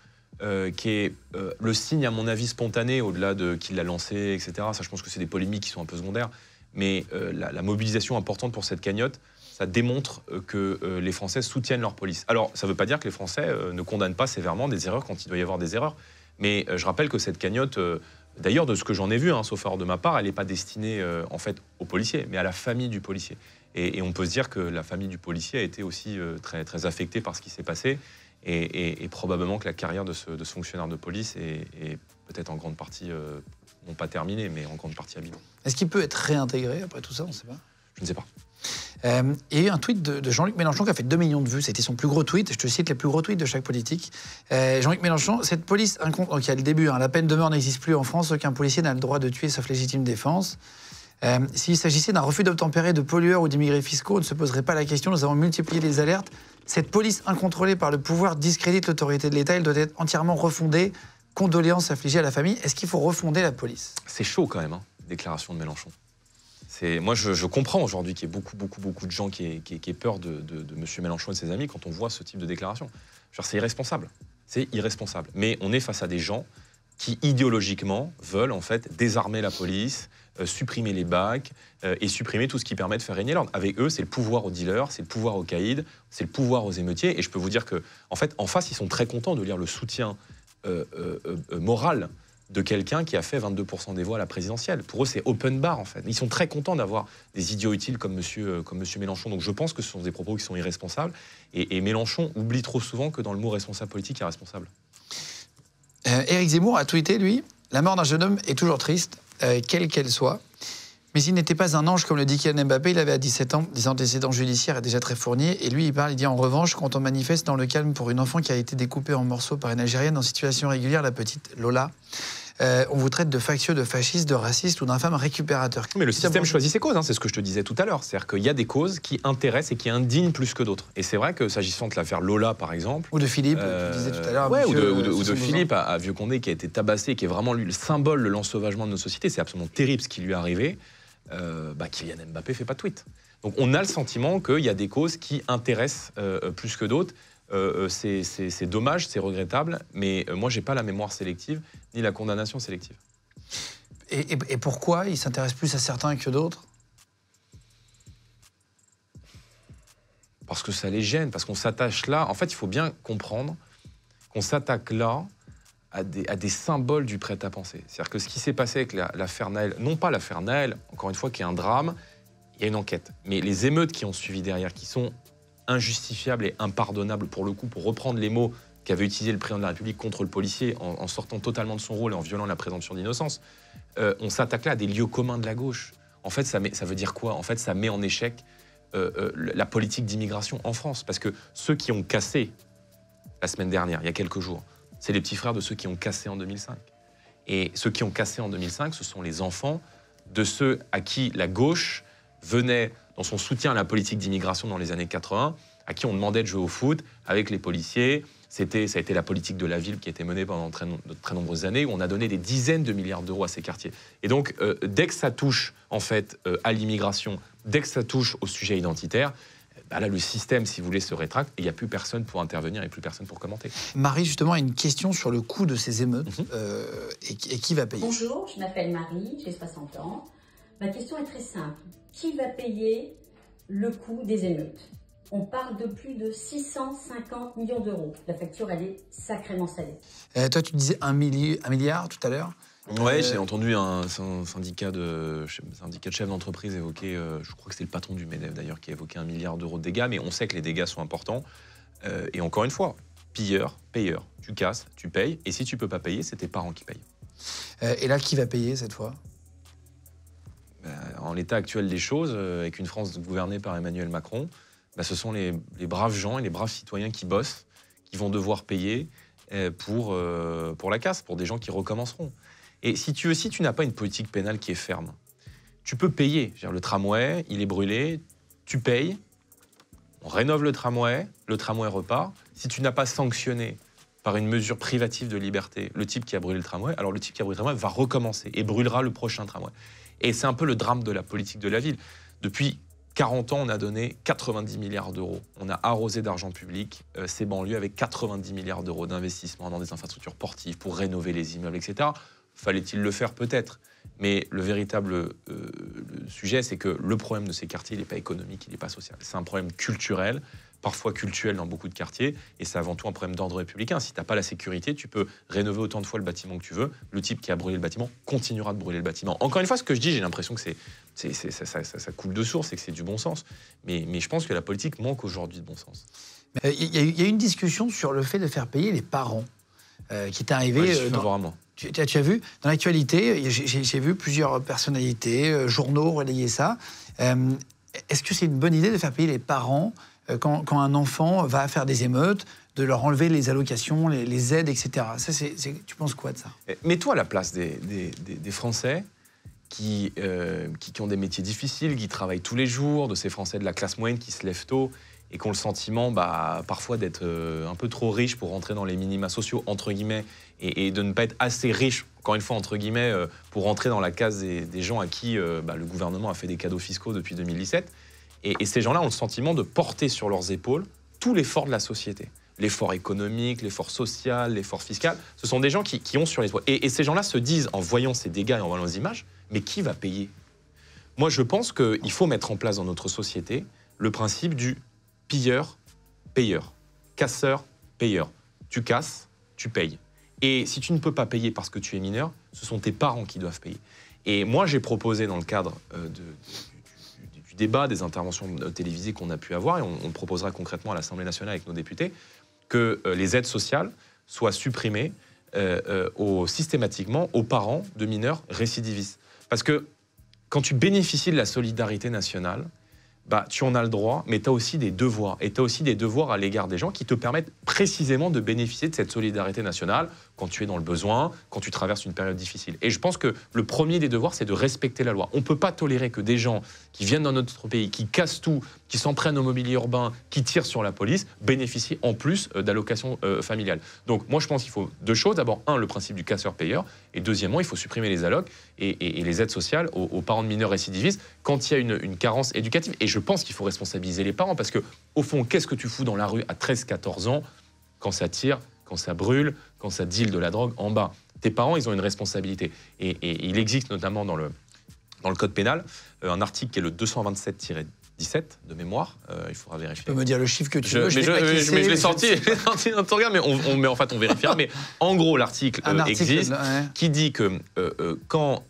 qui est le signe, à mon avis, spontané, au-delà de qui l'a lancée, etc. Ça, je pense que c'est des polémiques qui sont un peu secondaires. Mais euh, la, mobilisation importante pour cette cagnotte, ça démontre euh, que euh, les Français soutiennent leur police. Alors, ça ne veut pas dire que les Français ne condamnent pas sévèrement des erreurs quand il doit y avoir des erreurs. Mais je rappelle que cette cagnotte, d'ailleurs, de ce que j'en ai vu, hein, sauf erreur de ma part, elle n'est pas destinée en fait aux policiers, mais à la famille du policier. Et, on peut se dire que la famille du policier a été aussi très, très affectée par ce qui s'est passé. Et, probablement que la carrière de ce, fonctionnaire de police est peut-être en grande partie non pas terminé, mais en grande partie à Est-ce qu'il peut être réintégré après tout ça On ne sait pas. Je ne sais pas. Euh, il y a eu un tweet de, Jean-Luc Mélenchon qui a fait 2 millions de vues. C'était son plus gros tweet. Je te cite les plus gros tweets de chaque politique. Euh, Jean-Luc Mélenchon, cette police incontrôlée Donc il a le début. Hein, la peine de mort n'existe plus en France. Aucun policier n'a le droit de tuer sauf légitime défense. Euh, s'il s'agissait d'un refus d'obtempérer de pollueurs ou d'immigrés fiscaux, on ne se poserait pas la question. Nous avons multiplié les alertes. Cette police incontrôlée par le pouvoir discrédite l'autorité de l'État. Elle doit être entièrement refondée condoléances affligées à la famille. Est-ce qu'il faut refonder la police C'est chaud quand même, hein, déclaration de Mélenchon. Moi, je, comprends aujourd'hui qu'il y ait beaucoup, beaucoup, beaucoup de gens qui aient, qui peur de, de, de M. Mélenchon et de ses amis quand on voit ce type de déclaration. C'est irresponsable. C'est irresponsable. Mais on est face à des gens qui, idéologiquement, veulent en fait désarmer la police, euh, supprimer les bacs euh, et supprimer tout ce qui permet de faire régner l'ordre. Avec eux, c'est le pouvoir aux dealers, c'est le pouvoir aux caïds, c'est le pouvoir aux émeutiers. Et je peux vous dire que, en fait, en face, ils sont très contents de lire le soutien euh, euh, euh, morale de quelqu'un qui a fait 22% des voix à la présidentielle. Pour eux, c'est open bar, en fait. Ils sont très contents d'avoir des idiots utiles comme M. Monsieur, comme monsieur Mélenchon. Donc je pense que ce sont des propos qui sont irresponsables. Et, Mélenchon oublie trop souvent que dans le mot responsable politique, il y a responsable. Éric Zemmour a tweeté, lui, La mort d'un jeune homme est toujours triste, quelle qu'elle soit. Mais il n'était pas un ange, comme le dit Kylian Mbappé. Il avait à 17 ans des antécédents judiciaires et déjà très fournis. Et lui, il parle, il dit en revanche, quand on manifeste dans le calme pour une enfant qui a été découpée en morceaux par une Algérienne en situation régulière, la petite Lola, euh, on vous traite de factieux, de fasciste, de raciste ou d'infâme récupérateur. Mais le système choisit ses causes, hein, c'est ce que je te disais tout à l'heure. C'est-à-dire qu'il y a des causes qui intéressent et qui indignent plus que d'autres. Et c'est vrai que s'agissant de l'affaire Lola, par exemple. Ou de Philippe, tu euh, disais tout à l'heure. ou de, euh, Philippe, à, Vieux-Condé, qui a été tabassé, qui est vraiment lui, le symbole de l'ensauvagement de nos sociétés. C'est absolument terrible ce qui lui est arrivé. Euh, bah, Kylian Mbappé fait pas de tweet. Donc on a le sentiment qu'il y a des causes qui intéressent euh, euh, plus que d'autres. c'est dommage, c'est regrettable, mais moi, j'ai pas la mémoire sélective ni la condamnation sélective. Et, et pourquoi il s'intéresse plus à certains que d'autres Parce que ça les gêne, parce qu'on s'attache là. En fait, il faut bien comprendre qu'on s'attaque là à des, symboles du prêt-à-penser. C'est-à-dire que ce qui s'est passé avec l'affaire la Naël, non pas l'affaire Naël, encore une fois, qui est un drame, il y a une enquête, mais les émeutes qui ont suivi derrière, qui sont injustifiables et impardonnables pour le coup, pour reprendre les mots qu'avait utilisé le président de la République contre le policier en, sortant totalement de son rôle et en violant la présomption d'innocence, euh, on s'attaque là à des lieux communs de la gauche. En fait, ça, veut dire quoi En fait, ça met en échec euh, euh, la politique d'immigration en France. Parce que ceux qui ont cassé la semaine dernière, il y a quelques jours, c'est les petits frères de ceux qui ont cassé en 2005. Et ceux qui ont cassé en 2005, ce sont les enfants de ceux à qui la gauche venait, dans son soutien à la politique d'immigration dans les années 80, à qui on demandait de jouer au foot avec les policiers. C'était, ça a été la politique de la ville qui a été menée pendant très, de très nombreuses années, où on a donné des dizaines de milliards d'euros à ces quartiers. Et donc, euh, dès que ça touche, en fait, euh, à l'immigration, dès que ça touche au sujet identitaire, bah là, le système, si vous voulez, se rétracte et il n'y a plus personne pour intervenir et plus personne pour commenter. Marie, justement, a une question sur le coût de ces émeutes mhm. euh, et, qui va payer Bonjour, je m'appelle Marie, j'ai 60 ans. Ma question est très simple. Qui va payer le coût des émeutes on parle de plus de 650 millions d'euros. La facture, elle est sacrément salée. Euh, toi, tu disais un milliard tout à l'heure. Ouais, euh, j'ai entendu un, syndicat de, syndicat de chef d'entreprise évoquer, euh, je crois que c'est le patron du MEDEF d'ailleurs, qui a évoqué un milliard d'euros de dégâts, mais on sait que les dégâts sont importants. Euh, et encore une fois, pilleur, payeur. Tu casses, tu payes, et si tu peux pas payer, c'est tes parents qui payent. et là, qui va payer cette fois ben, En l'état actuel des choses, avec une France gouvernée par Emmanuel Macron, ben, ce sont les, braves gens et les braves citoyens qui bossent, qui vont devoir payer pour, pour la casse, pour des gens qui recommenceront. Et si tu tu n'as pas une politique pénale qui est ferme, tu peux payer. le tramway, il est brûlé, tu payes, on rénove le tramway, le tramway repart. Si tu n'as pas sanctionné par une mesure privative de liberté le type qui a brûlé le tramway, alors le type qui a brûlé le tramway va recommencer et brûlera le prochain tramway. Et c'est un peu le drame de la politique de la ville. Depuis 40 ans, on a donné 90 milliards d'euros. On a arrosé d'argent public euh, ces banlieues avec 90 milliards d'euros d'investissement dans des infrastructures portives pour rénover les immeubles, etc. Fallait-il le faire peut-être mais le véritable euh, sujet, c'est que le problème de ces quartiers, il n'est pas économique, il n'est pas social. C'est un problème culturel, parfois culturel dans beaucoup de quartiers, et c'est avant tout un problème d'ordre républicain. Si tu n'as pas la sécurité, tu peux rénover autant de fois le bâtiment que tu veux. Le type qui a brûlé le bâtiment continuera de brûler le bâtiment. Encore une fois, ce que je dis, j'ai l'impression que c'est, ça, coule de source et que c'est du bon sens. Mais, je pense que la politique manque aujourd'hui de bon sens. Euh, il y, a une discussion sur le fait de faire payer les parents, euh, qui est arrivée. Ouais, tu, as vu, dans l'actualité, j'ai vu plusieurs personnalités, euh, journaux relayer ça. Euh, est-ce que c'est une bonne idée de faire payer les parents euh, quand, quand, un enfant va faire des émeutes, de leur enlever les allocations, les, aides, etc. Ça, tu penses quoi de ça eh, Mets-toi à la place des, des, Français qui, qui, qui, ont des métiers difficiles, qui travaillent tous les jours, de ces Français de la classe moyenne qui se lèvent tôt, et qui ont le sentiment bah, parfois d'être euh, un peu trop riches pour rentrer dans les minima sociaux, entre guillemets, et, de ne pas être assez riches, encore une fois, entre guillemets, euh, pour rentrer dans la case des, gens à qui euh, bah, le gouvernement a fait des cadeaux fiscaux depuis 2017. Et, ces gens-là ont le sentiment de porter sur leurs épaules tout l'effort de la société. L'effort économique, l'effort social, l'effort fiscal, ce sont des gens qui, ont sur les épaules. Et, et ces gens-là se disent, en voyant ces dégâts et en voyant les images, mais qui va payer Moi, je pense qu'il faut mettre en place dans notre société le principe du pilleur, payeur. Casseur, payeur. Tu casses, tu payes. Et si tu ne peux pas payer parce que tu es mineur, ce sont tes parents qui doivent payer. Et moi, j'ai proposé dans le cadre euh, du, débat, des interventions euh, télévisées qu'on a pu avoir, et on, proposera concrètement à l'Assemblée nationale avec nos députés, que euh, les aides sociales soient supprimées systématiquement aux parents de mineurs récidivistes. Parce que quand tu bénéficies de la solidarité nationale, bah, tu en as le droit, mais tu as aussi des devoirs. Et tu as aussi des devoirs à l'égard des gens qui te permettent précisément de bénéficier de cette solidarité nationale quand tu es dans le besoin, quand tu traverses une période difficile. Et je pense que le premier des devoirs, c'est de respecter la loi. On ne peut pas tolérer que des gens qui viennent dans notre pays, qui cassent tout, qui s'en prennent au mobilier urbain, qui tirent sur la police, bénéficient en plus euh, d'allocations euh, familiales. Donc moi, je pense qu'il faut deux choses. D'abord, un, le principe du casseur-payeur. Et deuxièmement, il faut supprimer les allocs et, les aides sociales aux, parents de mineurs récidivistes quand il y a une, carence éducative. Et je pense qu'il faut responsabiliser les parents parce que, au fond, qu'est-ce que tu fous dans la rue à 13-14 ans quand ça tire quand ça brûle, quand ça deal de la drogue en bas. Tes parents, ils ont une responsabilité. Et, il existe notamment dans le, dans le Code pénal euh, un article qui est le 227 17 de mémoire. Euh, il faudra vérifier. Tu peux me dire le chiffre que tu veux. Je, je, euh, je l'ai sorti, dans mais, on, en fait, on vérifiera. mais en gros, l'article existe qui dit que quand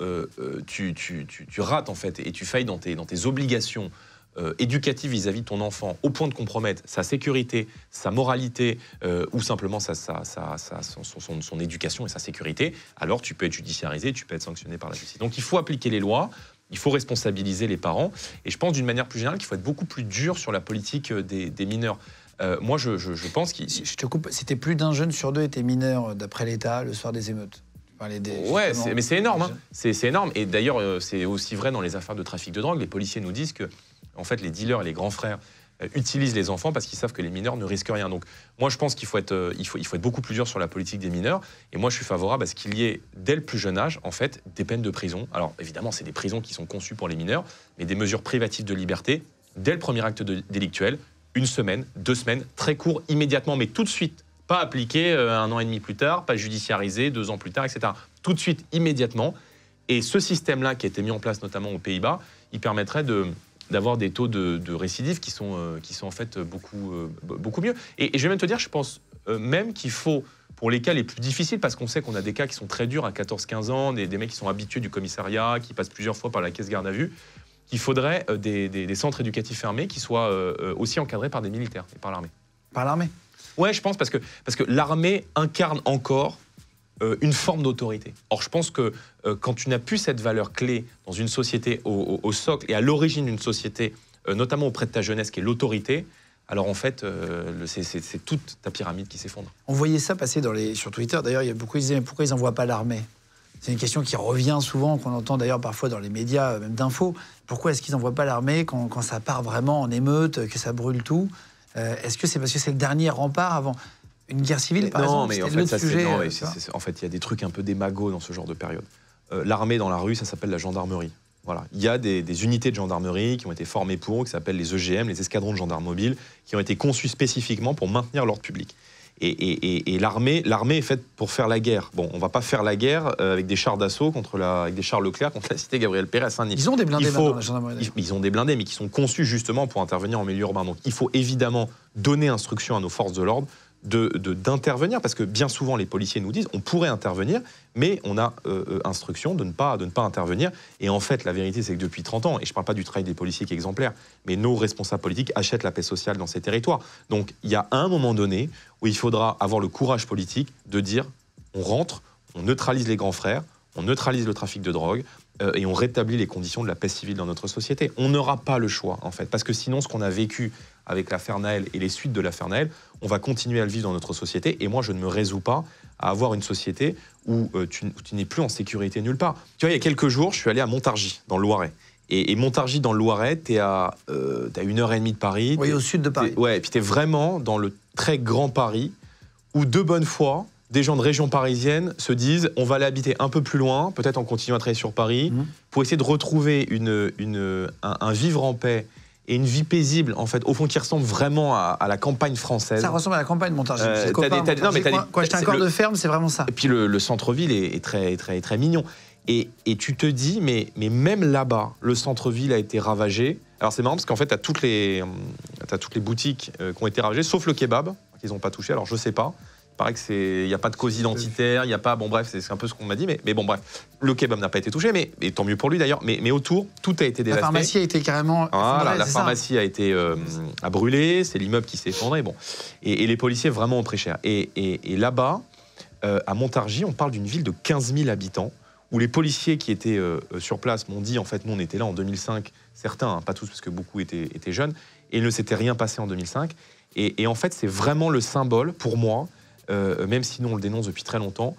tu, tu, tu, tu, rates en fait et tu failles dans tes, dans tes obligations euh, éducative vis-à-vis de ton enfant au point de compromettre sa sécurité, sa moralité euh, ou simplement sa, son, éducation et sa sécurité, alors tu peux être judiciarisé, tu peux être sanctionné par la justice. Donc il faut appliquer les lois. Il faut responsabiliser les parents. Et je pense d'une manière plus générale qu'il faut être beaucoup plus dur sur la politique euh, des, mineurs. moi, je, pense qu'il. Je te coupe, c'était plus d'un jeune sur deux était mineur, d'après l'État, le soir des émeutes. Des, ouais, mais c'est énorme. Hein. C'est énorme. Et d'ailleurs, c'est aussi vrai dans les affaires de trafic de drogue. Les policiers nous disent que en fait, les dealers et les grands frères euh, utilisent les enfants parce qu'ils savent que les mineurs ne risquent rien. Donc moi je pense qu'il faut, être, euh, il faut, il faut être beaucoup plus dur sur la politique des mineurs et moi je suis favorable à ce qu'il y ait dès le plus jeune âge en fait des peines de prison. Alors évidemment c'est des prisons qui sont conçues pour les mineurs mais des mesures privatives de liberté dès le premier acte délictuel, une semaine, deux semaines, très court, immédiatement mais tout de suite. Pas appliqué euh, un an et demi plus tard, pas judiciarisé deux ans plus tard, etc. Tout de suite, immédiatement. Et ce système-là qui a été mis en place notamment aux Pays-Bas, il permettrait de, d'avoir des taux de, récidive qui sont, euh, qui sont en fait beaucoup, euh, beaucoup mieux. Et, je vais même te dire, je pense euh, même qu'il faut, pour les cas les plus difficiles, parce qu'on sait qu'on a des cas qui sont très durs à 14-15 ans, des, mecs qui sont habitués du commissariat, qui passent plusieurs fois par la caisse garde à vue, qu'il faudrait des, centres éducatifs fermés qui soient aussi encadrés par des militaires et par l'armée. Par l'armée Ouais, je pense, parce que, parce que l'armée incarne encore euh, une forme d'autorité. Or, je pense que euh, quand tu n'as plus cette valeur clé dans une société au, socle et à l'origine d'une société, euh, notamment auprès de ta jeunesse, qui est l'autorité, alors en fait, c'est toute ta pyramide qui s'effondre. On voyait ça passer dans les, sur Twitter. D'ailleurs, il y a beaucoup qui disaient pourquoi ils n'envoient pas l'armée c'est une question qui revient souvent, qu'on entend d'ailleurs parfois dans les médias, même d'info. Pourquoi est-ce qu'ils n'envoient pas l'armée quand, ça part vraiment en émeute, que ça brûle tout Est-ce que c'est parce que c'est le dernier rempart avant une guerre civile, par exemple, mais en fait, non, euh, mais en fait, il y a des trucs un peu démagos dans ce genre de période. Euh, l'armée dans la rue, ça s'appelle la gendarmerie. Voilà. Il y a des, unités de gendarmerie qui ont été formées pour, qui s'appellent les EGM, les escadrons de gendarmes mobiles, qui ont été conçus spécifiquement pour maintenir l'ordre public. Et, l'armée, l'armée est faite pour faire la guerre. Bon, on va pas faire la guerre euh, avec des chars d'assaut contre avec des chars Leclerc contre la cité Gabriel Pérez à Saint-Denis. Ils ont des blindés. Il Ils, ils, ont des blindés, mais qui sont conçus justement pour intervenir en milieu urbain. Donc, il faut évidemment donner instruction à nos forces de l'ordre d'intervenir, de, parce que bien souvent les policiers nous disent on pourrait intervenir, mais on a euh, euh, instruction de ne, pas, de ne pas intervenir. Et en fait, la vérité, c'est que depuis 30 ans, et je ne parle pas du travail des policiers qui est exemplaire, mais nos responsables politiques achètent la paix sociale dans ces territoires. Donc il y a un moment donné où il faudra avoir le courage politique de dire on rentre, on neutralise les grands frères, on neutralise le trafic de drogue, euh, et on rétablit les conditions de la paix civile dans notre société. On n'aura pas le choix, en fait, parce que sinon, ce qu'on a vécu avec l'affaire Naël et les suites de l'affaire Naël, on va continuer à le vivre dans notre société. Et moi, je ne me résous pas à avoir une société euh, où tu, n'es plus en sécurité nulle part. Tu vois, il y a quelques jours, je suis allé à Montargis, dans le Loiret. Et, Montargis, dans le Loiret, es à, euh, une heure et demie de Paris. Oui, au sud de Paris. Ouais, et puis tu es vraiment dans le très grand Paris, où de bonne foi, des gens de région parisienne se disent on va aller habiter un peu plus loin, peut-être en continuant à travailler sur Paris, mmh. pour essayer de retrouver une, une, un, un, vivre en paix et une vie paisible, en fait, au fond, qui ressemble vraiment à, la campagne française. Ça ressemble à la campagne, Montargis. Euh, quand, j'étais un corps de ferme, c'est vraiment ça. Et puis le, centre-ville est, très, très, très mignon. Et, tu te dis, mais, même là-bas, le centre-ville a été ravagé. Alors c'est marrant parce qu'en fait, tu as, toutes les, hum, as toutes les boutiques euh, qui ont été ravagées, sauf le kebab, qu'ils n'ont pas touché, alors je ne sais pas paraît qu'il n'y a pas de cause identitaire, il y a pas. Bon, bref, c'est un peu ce qu'on m'a dit, mais, bon, bref. Le kebab n'a pas été touché, mais et tant mieux pour lui d'ailleurs. Mais, mais autour, tout a été dévasté. La pharmacie a été carrément. Ah, la pharmacie a été euh, a brûlé, c'est l'immeuble qui s'est effondré. Bon. Et, les policiers vraiment ont pris cher. Et, là-bas, euh, à Montargis, on parle d'une ville de 15 000 habitants où les policiers qui étaient euh, euh, sur place m'ont dit, en fait, nous, on était là en 2005, certains, hein, pas tous, parce que beaucoup étaient, jeunes, et il ne s'était rien passé en 2005. Et, et en fait, c'est vraiment le symbole, pour moi, euh, même si nous on le dénonce depuis très longtemps,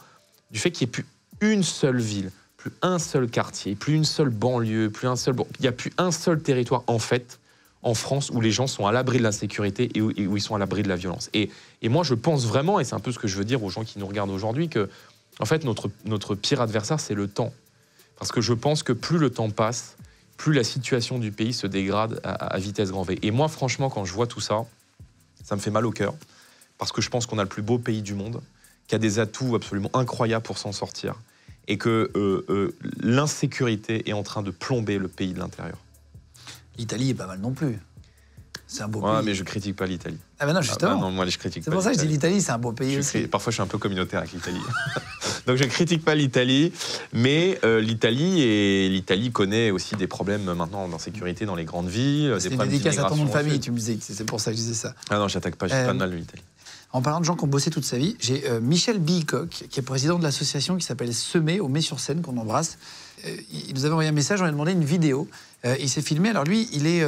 du fait qu'il n'y ait plus une seule ville, plus un seul quartier, plus une seule banlieue, plus un seul... Il n'y a plus un seul territoire, en fait, en France où les gens sont à l'abri de l'insécurité et, où ils sont à l'abri de la violence. Et, moi, je pense vraiment, et c'est un peu ce que je veux dire aux gens qui nous regardent aujourd'hui, que, en fait, notre, pire adversaire, c'est le temps. Parce que je pense que plus le temps passe, plus la situation du pays se dégrade à, à vitesse grand V. Et moi, franchement, quand je vois tout ça, ça me fait mal au cœur parce que je pense qu'on a le plus beau pays du monde, qui a des atouts absolument incroyables pour s'en sortir, et que euh, euh, l'insécurité est en train de plomber le pays de l'intérieur. L'Italie est pas mal non plus. C'est un beau ouais, pays. mais je critique pas l'Italie. Ah ben non, ah, bah justement. non, moi, je critique C'est pour ça que je dis l'Italie, c'est un beau pays aussi. Parfois, je suis un peu communautaire avec l'Italie. Donc, je ne critique pas l'Italie, mais euh, l'Italie et l'Italie connaît aussi des problèmes maintenant d'insécurité dans les grandes villes. C'est dédicace à ton nom de famille, tu me disais. C'est pour ça que je disais ça. Ah non, j'attaque pas, je n'ai pas mal l'Italie. En parlant de gens qui ont bossé toute sa vie, j'ai euh, Michel Bilcock, qui est président de l'association qui s'appelle Semer au Mets sur seine qu'on embrasse. Euh, il nous avait envoyé un message, on lui a demandé une vidéo. Euh, il s'est filmé. Alors lui, il est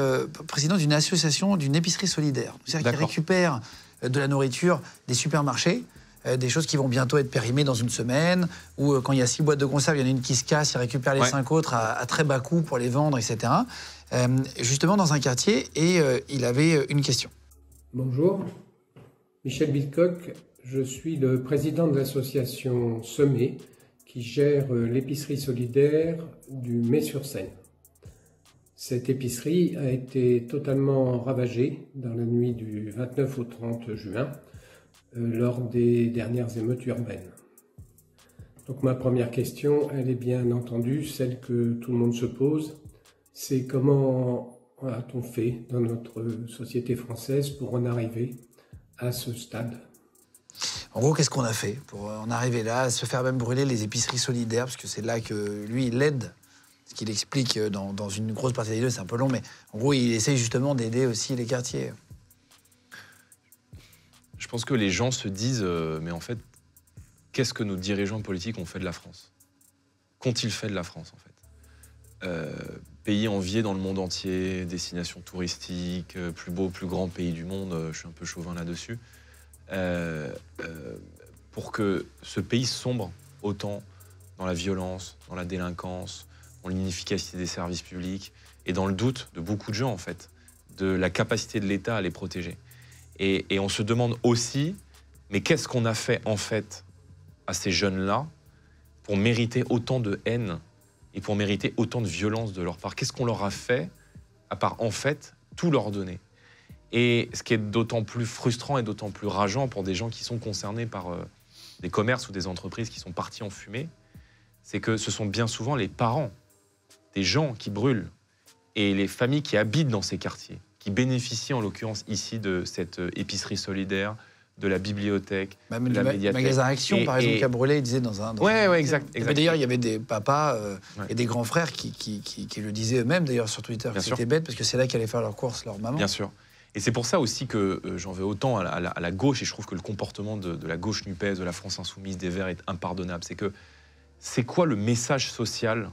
président d'une association d'une épicerie solidaire. C'est-à-dire qu'il récupère de la nourriture des supermarchés des choses qui vont bientôt être périmées dans une semaine, ou quand il y a six boîtes de conserve, il y en a une qui se casse, il récupère les cinq autres à, très bas coût pour les vendre, etc. justement dans un quartier, et il avait une question. Bonjour, Michel Bilcock, je suis le président de l'association Semé qui gère euh, l'épicerie solidaire du Mai-sur-Seine. Cette épicerie a été totalement ravagée dans la nuit du 29 au 30 juin euh, lors des dernières émeutes urbaines. Donc ma première question, elle est bien entendu celle que tout le monde se pose, c'est comment a-t-on fait dans notre euh, société française pour en arriver à ce stade. En gros, qu'est-ce qu'on a fait pour en euh, arriver là, à se faire même brûler les épiceries solidaires, parce que c'est là que lui, il aide, ce qu'il explique euh, dans, une grosse partie des vidéos, c'est un peu long, mais en gros, il essaye justement d'aider aussi les quartiers. Je pense que les gens se disent, euh, mais en fait, qu'est-ce que nos dirigeants politiques ont fait de la France Qu'ont-ils fait de la France, en fait pays envié dans le monde entier, destination touristique, euh, plus beau, plus grand pays du monde, euh, je suis un peu chauvin là-dessus. Euh, pour que ce pays sombre autant dans la violence, dans la délinquance, dans l'inefficacité des services publics et dans le doute de beaucoup de gens en fait, de la capacité de l'État à les protéger. et on se demande aussi, mais qu'est-ce qu'on a fait en fait à ces jeunes-là pour mériter autant de haine et pour mériter autant de violence de leur part Qu'est-ce qu'on leur a fait, à part en fait tout leur donner Et ce qui est d'autant plus frustrant et d'autant plus rageant pour des gens qui sont concernés par euh, des commerces ou des entreprises qui sont partis en fumée, c'est que ce sont bien souvent les parents des gens qui brûlent et les familles qui habitent dans ces quartiers, qui bénéficient en l'occurrence ici de cette euh, épicerie solidaire, de la bibliothèque, Même bah, de la magasin Action, par exemple, qui a disait dans un. Dans un... ouais, exact. exact. D'ailleurs, il y avait des papas euh, et des grands frères qui, qui, qui, le disaient eux-mêmes, d'ailleurs, sur Twitter, c'était bête, parce que c'est là qu'allaient faire leurs courses, leur maman. Bien sûr. Et c'est pour ça aussi que euh, j'en veux autant à la, gauche, et je trouve que le comportement de, la gauche NUPES, de la France Insoumise, des Verts est impardonnable. C'est que c'est quoi le message social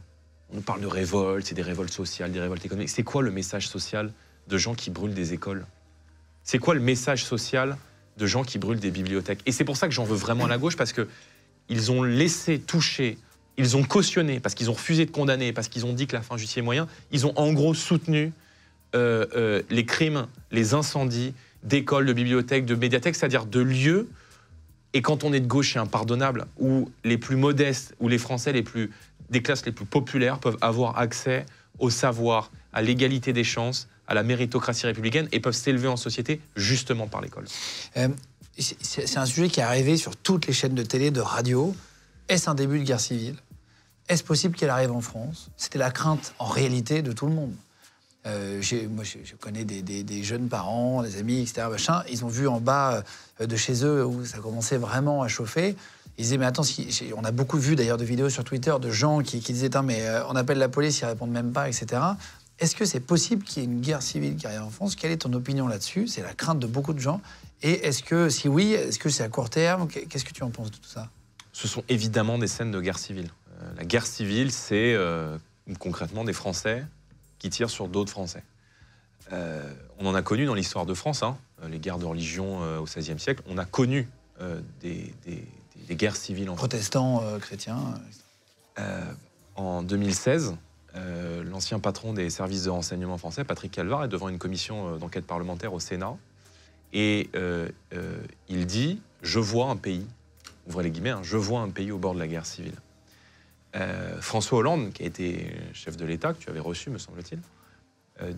On nous parle de révolte, c'est des révoltes sociales, des révoltes économiques. C'est quoi le message social de gens qui brûlent des écoles C'est quoi le message social de gens qui brûlent des bibliothèques. Et c'est pour ça que j'en veux vraiment à la gauche, parce qu'ils ont laissé toucher, ils ont cautionné, parce qu'ils ont refusé de condamner, parce qu'ils ont dit que la fin les moyen, ils ont en gros soutenu euh, euh, les crimes, les incendies d'écoles, de bibliothèques, de médiathèques, c'est-à-dire de lieux. Et quand on est de gauche, c'est impardonnable, où les plus modestes, où les Français les plus, des classes les plus populaires peuvent avoir accès au savoir, à l'égalité des chances, à la méritocratie républicaine et peuvent s'élever en société justement par l'école. Euh, c'est un sujet qui est arrivé sur toutes les chaînes de télé, de radio. Est-ce un début de guerre civile Est-ce possible qu'elle arrive en France C'était la crainte en réalité de tout le monde. Euh, moi, je, connais des, jeunes parents, des amis, etc. ils ont vu en bas euh, de chez eux où ça commençait vraiment à chauffer. Ils disaient, mais attends, on a beaucoup vu d'ailleurs de vidéos sur Twitter de gens qui, disaient, mais on appelle la police, ils répondent même pas, etc. Est-ce que c'est possible qu'il y ait une guerre civile qui arrive en France Quelle est ton opinion là-dessus C'est la crainte de beaucoup de gens. Et est-ce que, si oui, est-ce que c'est à court terme Qu'est-ce que tu en penses de tout ça Ce sont évidemment des scènes de guerre civile. Euh, la guerre civile, c'est euh, concrètement des Français qui tirent sur d'autres Français. Euh, on en a connu dans l'histoire de France, hein. les guerres de religion au XVIe siècle. On a connu des, guerres civiles en Protestants, chrétiens. en 2016, euh, l'ancien patron des services de renseignement français, Patrick Calvar, est devant une commission euh, d'enquête parlementaire au Sénat. Et euh, il dit Je vois un pays, ouvrez les guillemets, hein, je vois un pays au bord de la guerre civile. François Hollande, qui a été chef de l'État, que tu avais reçu, me semble-t-il,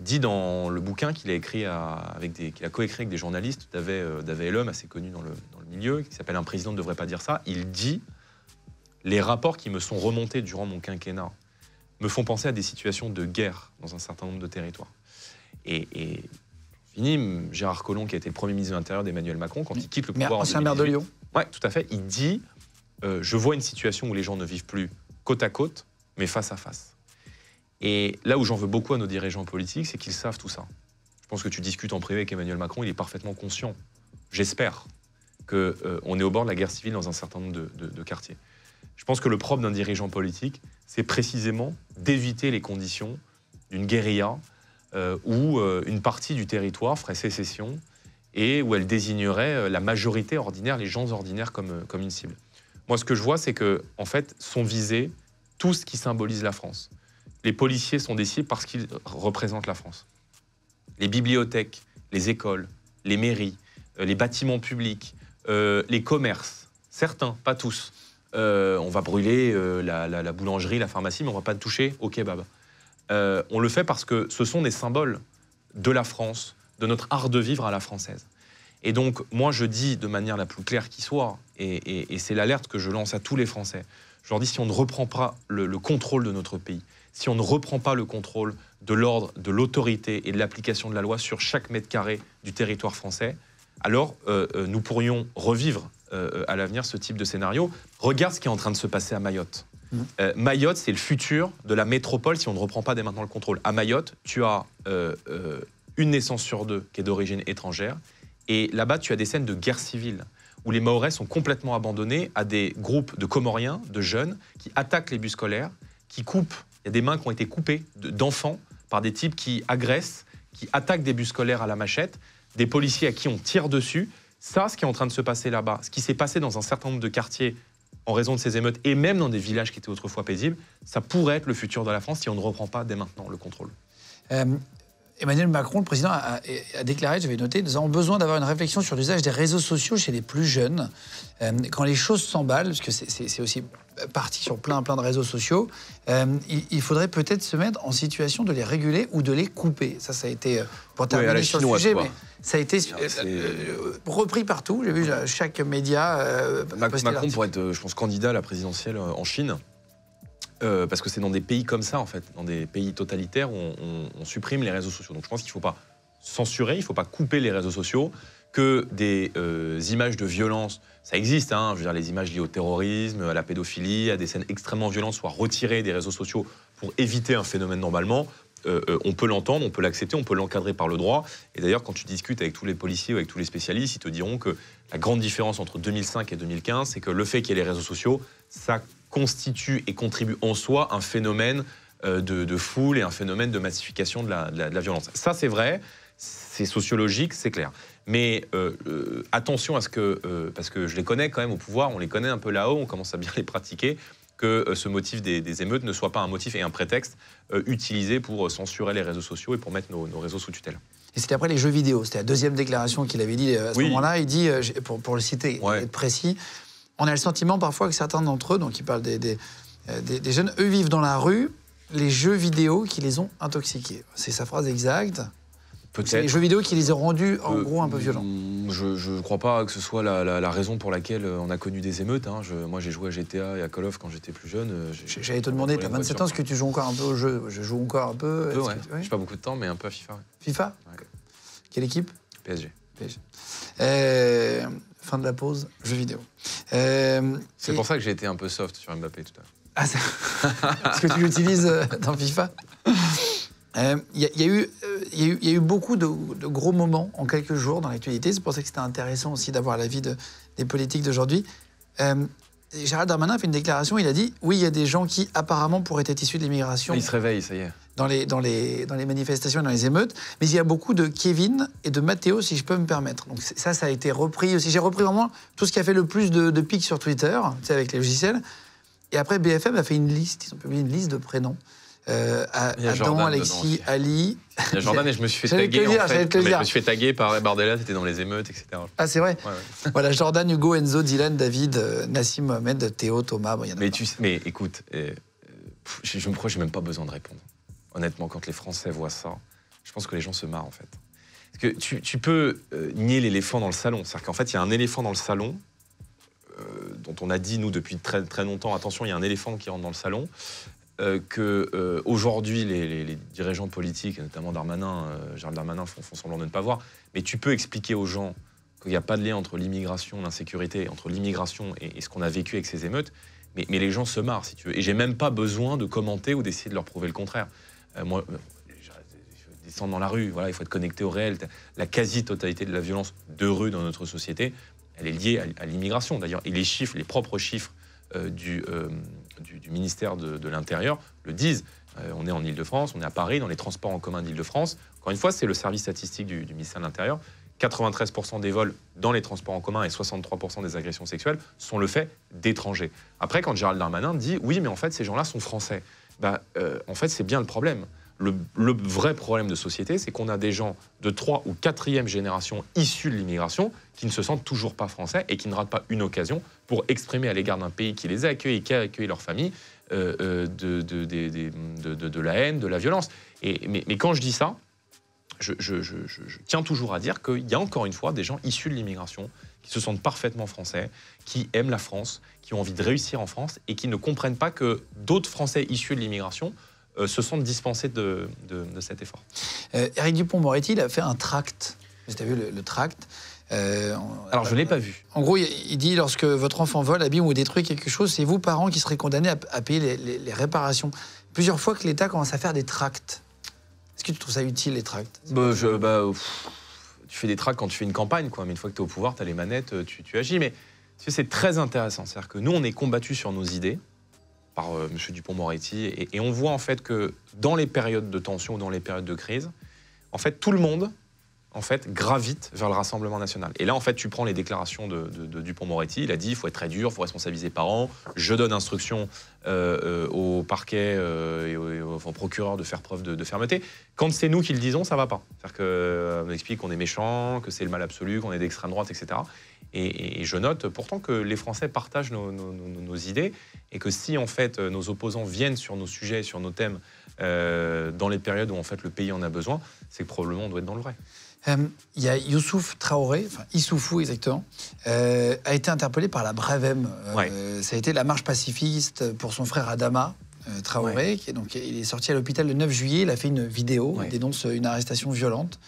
dit dans le bouquin qu'il a écrit avec des, a coécrit avec des journalistes et Lhomme, assez connu le, dans le milieu, qui s'appelle Un président ne devrait pas dire ça. Il dit Les rapports qui me sont remontés durant mon quinquennat me font penser à des situations de guerre dans un certain nombre de territoires. Et, et fini, Gérard Collomb, qui a été premier ministre de l'Intérieur d'Emmanuel Macron, quand il quitte le pouvoir. Ancien maire de Lyon. Oui, tout à fait. Il dit euh, Je vois une situation où les gens ne vivent plus côte à côte, mais face à face. Et là où j'en veux beaucoup à nos dirigeants politiques, c'est qu'ils savent tout ça. Je pense que tu discutes en privé avec Emmanuel Macron, il est parfaitement conscient, j'espère, qu'on euh, est au bord de la guerre civile dans un certain nombre de quartiers. Je pense que le propre d'un dirigeant politique, c'est précisément d'éviter les conditions d'une guérilla euh, où euh, une partie du territoire ferait sécession et où elle désignerait euh, la majorité ordinaire, les gens ordinaires comme, comme une cible. Moi, ce que je vois, c'est que, en fait, sont visés tout ce qui symbolise la France. Les policiers sont des cibles parce qu'ils représentent la France. Les bibliothèques, les écoles, les mairies, les bâtiments publics, les commerces, certains, pas tous, euh, on va brûler euh, la, boulangerie, la pharmacie, mais on va pas toucher au kebab. Euh, on le fait parce que ce sont des symboles de la France, de notre art de vivre à la française. Et donc, moi, je dis de manière la plus claire qui soit, et, c'est l'alerte que je lance à tous les Français, je leur dis si on ne reprend pas le, contrôle de notre pays, si on ne reprend pas le contrôle de l'ordre, de l'autorité et de l'application de la loi sur chaque mètre carré du territoire français, alors nous pourrions revivre euh, euh, à l'avenir ce type de scénario. Regarde ce qui est en train de se passer à Mayotte. Mm. Euh, Mayotte, c'est le futur de la métropole si on ne reprend pas dès maintenant le contrôle. À Mayotte, tu as une naissance sur deux qui est d'origine étrangère. Et là-bas, tu as des scènes de guerre civile où les Maorais sont complètement abandonnés à des groupes de Comoriens, de jeunes, qui attaquent les bus scolaires, qui coupent. Il y a des mains qui ont été coupées d'enfants par des types qui agressent, qui attaquent des bus scolaires à la machette, des policiers à qui on tire dessus. Ça, ce qui est en train de se passer là-bas, ce qui s'est passé dans un certain nombre de quartiers en raison de ces émeutes, et même dans des villages qui étaient autrefois paisibles, ça pourrait être le futur de la France si on ne reprend pas dès maintenant le contrôle. Euh, Emmanuel Macron, le président, a, déclaré, je vais noter, nous avons besoin d'avoir une réflexion sur l'usage des réseaux sociaux chez les plus jeunes. Euh, quand les choses s'emballent, parce que c'est aussi parti sur plein, plein de réseaux sociaux, euh, il, faudrait peut-être se mettre en situation de les réguler ou de les couper. Ça, ça a été, euh, pour terminer sur le sujet, mais ça a été euh, repris partout. J'ai vu chaque média. Euh, Macron pourrait être, je pense, candidat à la présidentielle en Chine. parce que c'est dans des pays comme ça, en fait, dans des pays totalitaires où on, on supprime les réseaux sociaux. Donc je pense qu'il ne faut pas censurer, il ne faut pas couper les réseaux sociaux, que des euh, images de violence, ça existe, hein, je veux dire, les images liées au terrorisme, à la pédophilie, à des scènes extrêmement violentes soient retirées des réseaux sociaux pour éviter un phénomène normalement, euh, euh, on peut l'entendre, on peut l'accepter, on peut l'encadrer par le droit. Et d'ailleurs, quand tu discutes avec tous les policiers ou avec tous les spécialistes, ils te diront que la grande différence entre 2005 et 2015, c'est que le fait qu'il y ait les réseaux sociaux, ça constitue et contribue en soi un phénomène de, foule et un phénomène de massification de la violence. Ça, c'est vrai, c'est sociologique, c'est clair. Mais euh, euh, attention à ce que, euh, parce que je les connais quand même au pouvoir, on les connaît un peu là-haut, on commence à bien les pratiquer, que ce motif des, émeutes ne soit pas un motif et un prétexte utilisé pour censurer les réseaux sociaux et pour mettre nos, réseaux sous tutelle. Et c'était après les jeux vidéo, c'était la deuxième déclaration qu'il avait dit à ce moment-là. Il dit, pour, le citer, être précis, on a le sentiment parfois que certains d'entre eux, donc il parle des, des jeunes, eux vivent dans la rue, les jeux vidéo qui les ont intoxiqués. C'est sa phrase exacte les jeux vidéo qui les ont rendus, en euh, gros, un peu violents. Mm, je ne crois pas que ce soit la, raison pour laquelle euh, on a connu des émeutes. Hein. moi, j'ai joué à GTA et à Call of quand j'étais plus jeune. Euh, j'allais te demander, tu as 27 ans, est-ce que tu joues encore un peu au jeu Je joue encore un peu. Je ouais. J'ai pas beaucoup de temps, mais un peu à FIFA. FIFA Quelle équipe PSG. fin de la pause, jeux vidéo. C'est pour ça que j'ai été un peu soft sur Mbappé tout à l'heure. Ah, est-ce que tu l'utilises dans FIFA il euh, euh, y, a eu beaucoup de, gros moments en quelques jours dans l'actualité. C'est pour ça que c'était intéressant aussi d'avoir l'avis des politiques d'aujourd'hui. Euh, Gérald Darmanin a fait une déclaration. Il a dit Oui, il y a des gens qui apparemment pourraient être issus de l'immigration. Ils se réveillent ça y est. Dans les, dans les, manifestations dans les émeutes. Mais il y a beaucoup de Kevin et de Mathéo, si je peux me permettre. Donc ça, ça a été repris aussi. J'ai repris vraiment tout ce qui a fait le plus de, de pics sur Twitter, avec les logiciels. Et après, BFM a fait une liste. Ils ont publié une liste de prénoms. Euh, Adam, Alexis, Ali. Jordan et je me suis fait taguer. Je me suis fait taguer par Bardella, c'était dans les émeutes, etc. Ah, c'est vrai Voilà, Jordan, Hugo, Enzo, Dylan, David, euh, Nassim, Mohamed, Théo, Thomas. mais, tu, mais écoute, euh, je, me crois que j'ai même pas besoin de répondre. Honnêtement, quand les Français voient ça, je pense que les gens se marrent en fait. Parce que tu, peux euh, nier l'éléphant dans le salon. C'est-à-dire qu'en fait, il y a un éléphant dans le salon dont on a dit, nous, depuis très, très longtemps, attention, il y a un éléphant qui rentre dans le salon. Euh, que euh, aujourd'hui les, dirigeants politiques, notamment Darmanin, euh, Darmanin, font, semblant de ne pas voir. Mais tu peux expliquer aux gens qu'il n'y a pas de lien entre l'immigration, l'insécurité, entre l'immigration et, ce qu'on a vécu avec ces émeutes. Mais, les gens se marrent, si tu veux. Et j'ai même pas besoin de commenter ou d'essayer de leur prouver le contraire. Euh, moi, je descendre dans la rue. Voilà, il faut être connecté au réel. La quasi-totalité de la violence de rue dans notre société, elle est liée à, l'immigration. D'ailleurs, et les chiffres, les propres chiffres du, du, ministère de, l'Intérieur le disent. Euh, on est en Ile-de-France, on est à Paris, dans les transports en commun dîle de france Encore une fois, c'est le service statistique du, ministère de l'Intérieur. 93% des vols dans les transports en commun et 63% des agressions sexuelles sont le fait d'étrangers. Après, quand Gérald Darmanin dit oui, mais en fait, ces gens-là sont français, bah, en fait, c'est bien le problème. Le, vrai problème de société, c'est qu'on a des gens de 3 ou 4e génération issus de l'immigration qui ne se sentent toujours pas français et qui ne ratent pas une occasion pour exprimer à l'égard d'un pays qui les a accueillis, qui a accueilli leur famille, euh, euh, de, la haine, de la violence. mais, quand je dis ça, je, tiens toujours à dire qu'il y a encore une fois des gens issus de l'immigration qui se sentent parfaitement français, qui aiment la France, qui ont envie de réussir en France et qui ne comprennent pas que d'autres Français issus de l'immigration euh, se sont dispensés de, cet effort. Eric euh, Dupont-Moretti, il a fait un tract. Vous avez vu le, tract euh, Alors, je ne l'ai pas vu. En gros, il dit lorsque votre enfant vole, abîme ou détruit quelque chose, c'est vous, parents, qui serez condamnés à, payer les, réparations. Plusieurs fois que l'État commence à faire des tracts. Est-ce que tu trouves ça utile, les tracts bah, bah, Tu fais des tracts quand tu fais une campagne, quoi. Mais une fois que tu es au pouvoir, tu as les manettes, tu, tu agis. Mais c'est très intéressant. C'est-à-dire que nous, on est combattus sur nos idées par euh, M. Dupont-Moretti. Et, on voit en fait que dans les périodes de tension, dans les périodes de crise, en fait, tout le monde en fait, gravite vers le Rassemblement national. Et là, en fait, tu prends les déclarations de, Dupont-Moretti. Il a dit il faut être très dur, il faut responsabiliser les parents. Je donne instruction euh, euh, au parquet et au, procureur de faire preuve de, fermeté. Quand c'est nous qui le disons, ça va pas. C'est-à-dire explique qu'on est méchant, que c'est le mal absolu, qu'on est d'extrême droite, etc. Et, je note pourtant que les Français partagent nos, idées et que si en fait nos opposants viennent sur nos sujets, sur nos thèmes, euh, dans les périodes où en fait le pays en a besoin, c'est que probablement on doit être dans le vrai. Euh, il y a Youssouf Traoré, enfin Issoufou exactement, euh, a été interpellé par la Brevem. Ça a été la marche pacifiste pour son frère Adama, Traoré, qui donc, il est sorti à l'hôpital le 9 juillet, il a fait une vidéo, il dénonce une arrestation violente,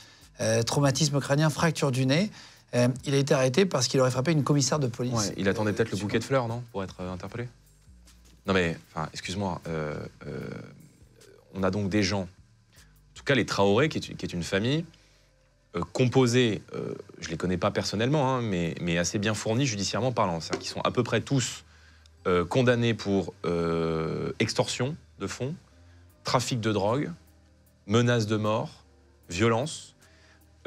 traumatisme crânien, fracture du nez. Euh, il a été arrêté parce qu'il aurait frappé une commissaire de police. il attendait euh, peut-être le bouquet de fleurs, non Pour être euh, interpellé Non mais, excuse-moi, on a donc des gens, en tout cas les Traoré, qui est, une famille, composée, je ne les connais pas personnellement, hein, mais, assez bien fournis judiciairement parlant. cest à sont à peu près tous condamnés pour extorsion de fonds, trafic de drogue, menace de mort, violence,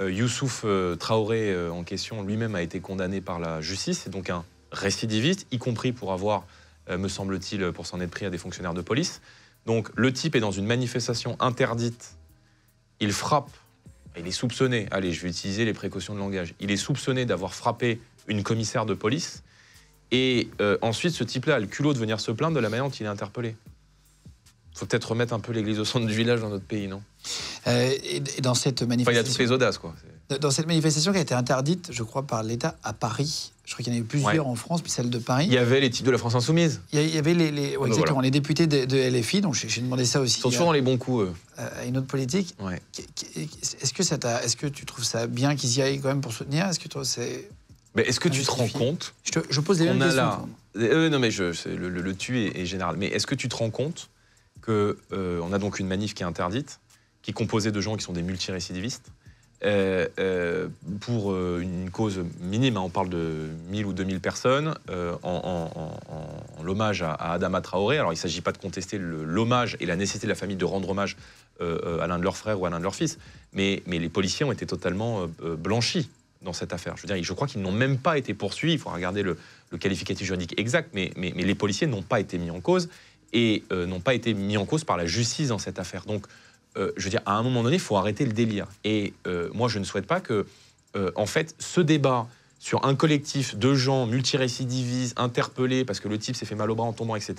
euh, Youssouf euh, Traoré euh, en question lui-même a été condamné par la justice, c'est donc un récidiviste, y compris pour avoir, me semble-t-il, pour s'en être pris à des fonctionnaires de police. Donc le type est dans une manifestation interdite, il frappe, il est soupçonné, allez, je vais utiliser les précautions de langage, il est soupçonné d'avoir frappé une commissaire de police, et ensuite ce type-là a le culot de venir se plaindre de la manière dont il est interpellé. Faut peut-être remettre un peu l'église au centre du village dans notre pays, non euh, dans cette manifestation. il y a les audaces, quoi. Dans cette manifestation qui a été interdite, je crois, par l'État à Paris. Je crois qu'il y en a eu plusieurs en France, puis celle de Paris. Il y avait les types de la France Insoumise. Il y avait les, les, ah, ben députés de, LFI, donc j'ai demandé ça aussi. Ils sont toujours euh, dans les bons coups, eux. Euh, à une autre politique. Est-ce que, est que tu trouves ça bien qu'ils y aillent quand même pour soutenir Est-ce que toi, c'est. Mais est-ce que tu te rends compte je, je, pose des on a non mais je, le, le, tu est, général. Mais est-ce que tu te rends compte qu'on a donc une manif qui est interdite qui est composé de gens qui sont des multirécidivistes, euh, euh pour euh, une cause minime, hein, on parle de 1000 ou 2000 personnes, euh, en, l'hommage à, Adama Traoré. Alors il ne s'agit pas de contester l'hommage et la nécessité de la famille de rendre hommage à l'un de leurs frères ou à l'un de leurs fils, mais, les policiers ont été totalement blanchis dans cette affaire. Je veux dire, je crois qu'ils n'ont même pas été poursuivis, il faut regarder le, qualificatif juridique exact, mais, mais les policiers n'ont pas été mis en cause et n'ont pas été mis en cause par la justice dans cette affaire. Donc euh, je veux dire, à un moment donné, il faut arrêter le délire. Et euh, moi, je ne souhaite pas que, euh, en fait, ce débat sur un collectif de gens multirécidivistes, interpellés parce que le type s'est fait mal au bras en tombant, etc.,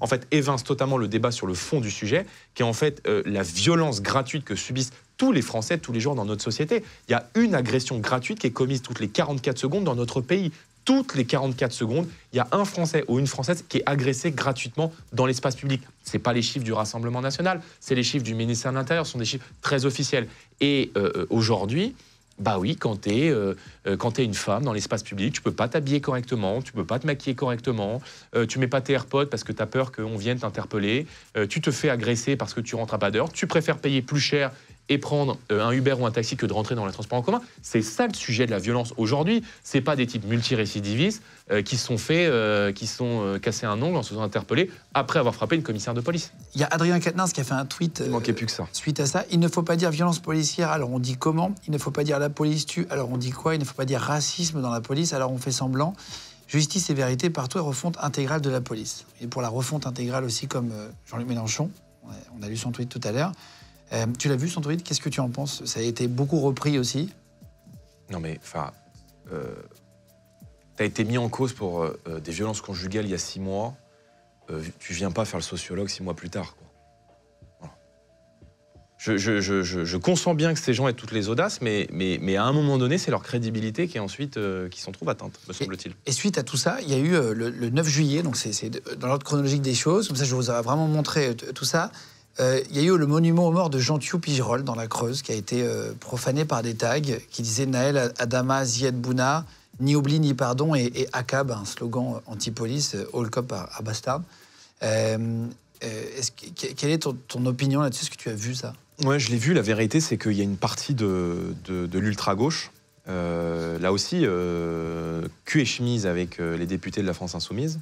en fait, évince totalement le débat sur le fond du sujet, qui est en fait la violence gratuite que subissent tous les Français tous les jours dans notre société. Il y a une agression gratuite qui est commise toutes les 44 secondes dans notre pays toutes les 44 secondes, il y a un Français ou une Française qui est agressé gratuitement dans l'espace public. Ce pas les chiffres du Rassemblement national, c'est les chiffres du ministère de l'Intérieur, ce sont des chiffres très officiels. Et euh, aujourd'hui, bah oui, quand tu es, euh, euh, une femme dans l'espace public, tu peux pas t'habiller correctement, tu peux pas te maquiller correctement, tu mets pas tes AirPods parce que tu as peur qu'on vienne t'interpeller, tu te fais agresser parce que tu rentres à pas d'heure, tu préfères payer plus cher et prendre euh, un Uber ou un taxi que de rentrer dans les transports en commun. C'est ça le sujet de la violence aujourd'hui. C'est pas des types multirécidivistes euh, qui sont faits, euh, qui sont cassés un ongle en se faisant interpeller après avoir frappé une commissaire de police. Il y a Adrien Quatennens qui a fait un tweet. que ça. Suite à ça, il ne faut pas dire violence policière. Alors on dit comment Il ne faut pas dire la police tue. Alors on dit quoi Il ne faut pas dire racisme dans la police. Alors on fait semblant. Justice et vérité partout et refonte intégrale de la police. Et pour la refonte intégrale aussi, comme Jean-Luc Mélenchon, on a lu son tweet tout à l'heure. Euh, tu l'as vu, Centroid Qu'est-ce que tu en penses Ça a été beaucoup repris aussi. Non, mais enfin. Euh, T'as été mis en cause pour euh, euh, des violences conjugales il y a six mois. tu viens pas faire le sociologue six mois plus tard, quoi. Je, je, je, je, consens bien que ces gens aient toutes les audaces, mais, mais, mais à un moment donné, c'est leur crédibilité qui est ensuite qui s'en trouve atteinte, me semble-t-il. Et, suite à tout ça, il y a eu le, le, 9 juillet, donc c'est dans l'ordre chronologique des choses, comme ça je vous ai vraiment montré tout ça. Euh, il y a eu le monument aux morts de Jean-Thieu dans la Creuse qui a été euh, profané par des tags qui disaient Naël Adama Zied Bouna, ni oubli ni pardon et, et un slogan anti-police, euh, All Cop à, Bastard. quelle est ton, opinion là-dessus Est-ce que tu as vu ça Oui, je l'ai vu. La vérité, c'est qu'il y a une partie de, de l'ultra-gauche. là aussi, cul et chemise avec les députés de la France Insoumise,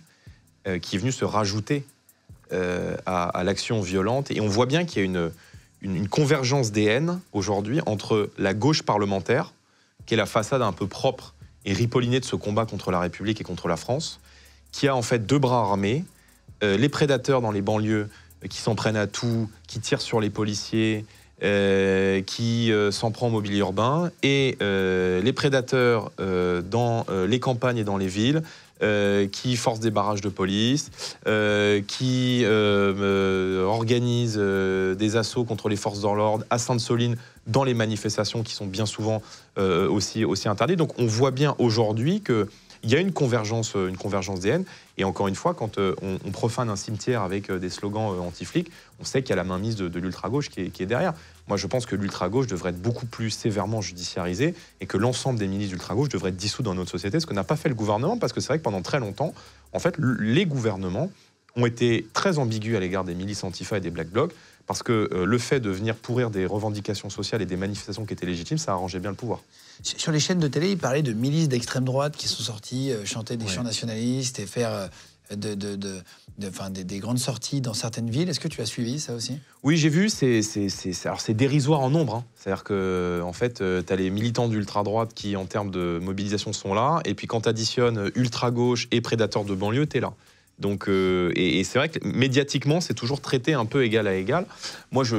qui est venue se rajouter euh, à, l'action violente. Et on voit bien qu'il y a une, convergence des haines aujourd'hui entre la gauche parlementaire, qui est la façade un peu propre et ripollinée de ce combat contre la République et contre la France, qui a en fait deux bras armés, euh, les prédateurs dans les banlieues euh, qui s'en prennent à tout, qui tirent sur les policiers, qui s'en prend au mobilier urbain, et les prédateurs dans les campagnes et dans les villes, euh, qui force des barrages de police, euh, qui organisent euh, organise des assauts contre les forces de l'ordre à Sainte-Soline dans les manifestations qui sont bien souvent aussi, aussi interdites. Donc on voit bien aujourd'hui qu'il y a une convergence, une convergence des haines. Et encore une fois, quand on, profane un cimetière avec des slogans anti-flics, on sait qu'il y a la mainmise de, de l'ultra-gauche qui, est derrière. Moi, je pense que l'ultra-gauche devrait être beaucoup plus sévèrement judiciarisée et que l'ensemble des milices d'ultra-gauche devraient être dissous dans notre société, ce que n'a pas fait le gouvernement, parce que c'est vrai que pendant très longtemps, en fait, les gouvernements ont été très ambigus à l'égard des milices antifa et des black blocs, parce que euh, le fait de venir pourrir des revendications sociales et des manifestations qui étaient légitimes, ça arrangeait bien le pouvoir. Sur les chaînes de télé, ils parlait de milices d'extrême droite qui sont sorties euh, chanter des chants nationalistes et faire euh, de, des, grandes sorties dans certaines villes. Est-ce que tu as suivi ça aussi Oui, j'ai vu. C'est, c'est, dérisoire en nombre. Hein. C'est-à-dire que, en fait, euh, tu as les militants d'ultra-droite qui, en termes de mobilisation, sont là. Et puis, quand tu additionnes ultra-gauche et prédateurs de banlieue, tu es là. Donc, euh, et, c'est vrai que médiatiquement, c'est toujours traité un peu égal à égal. Moi, je,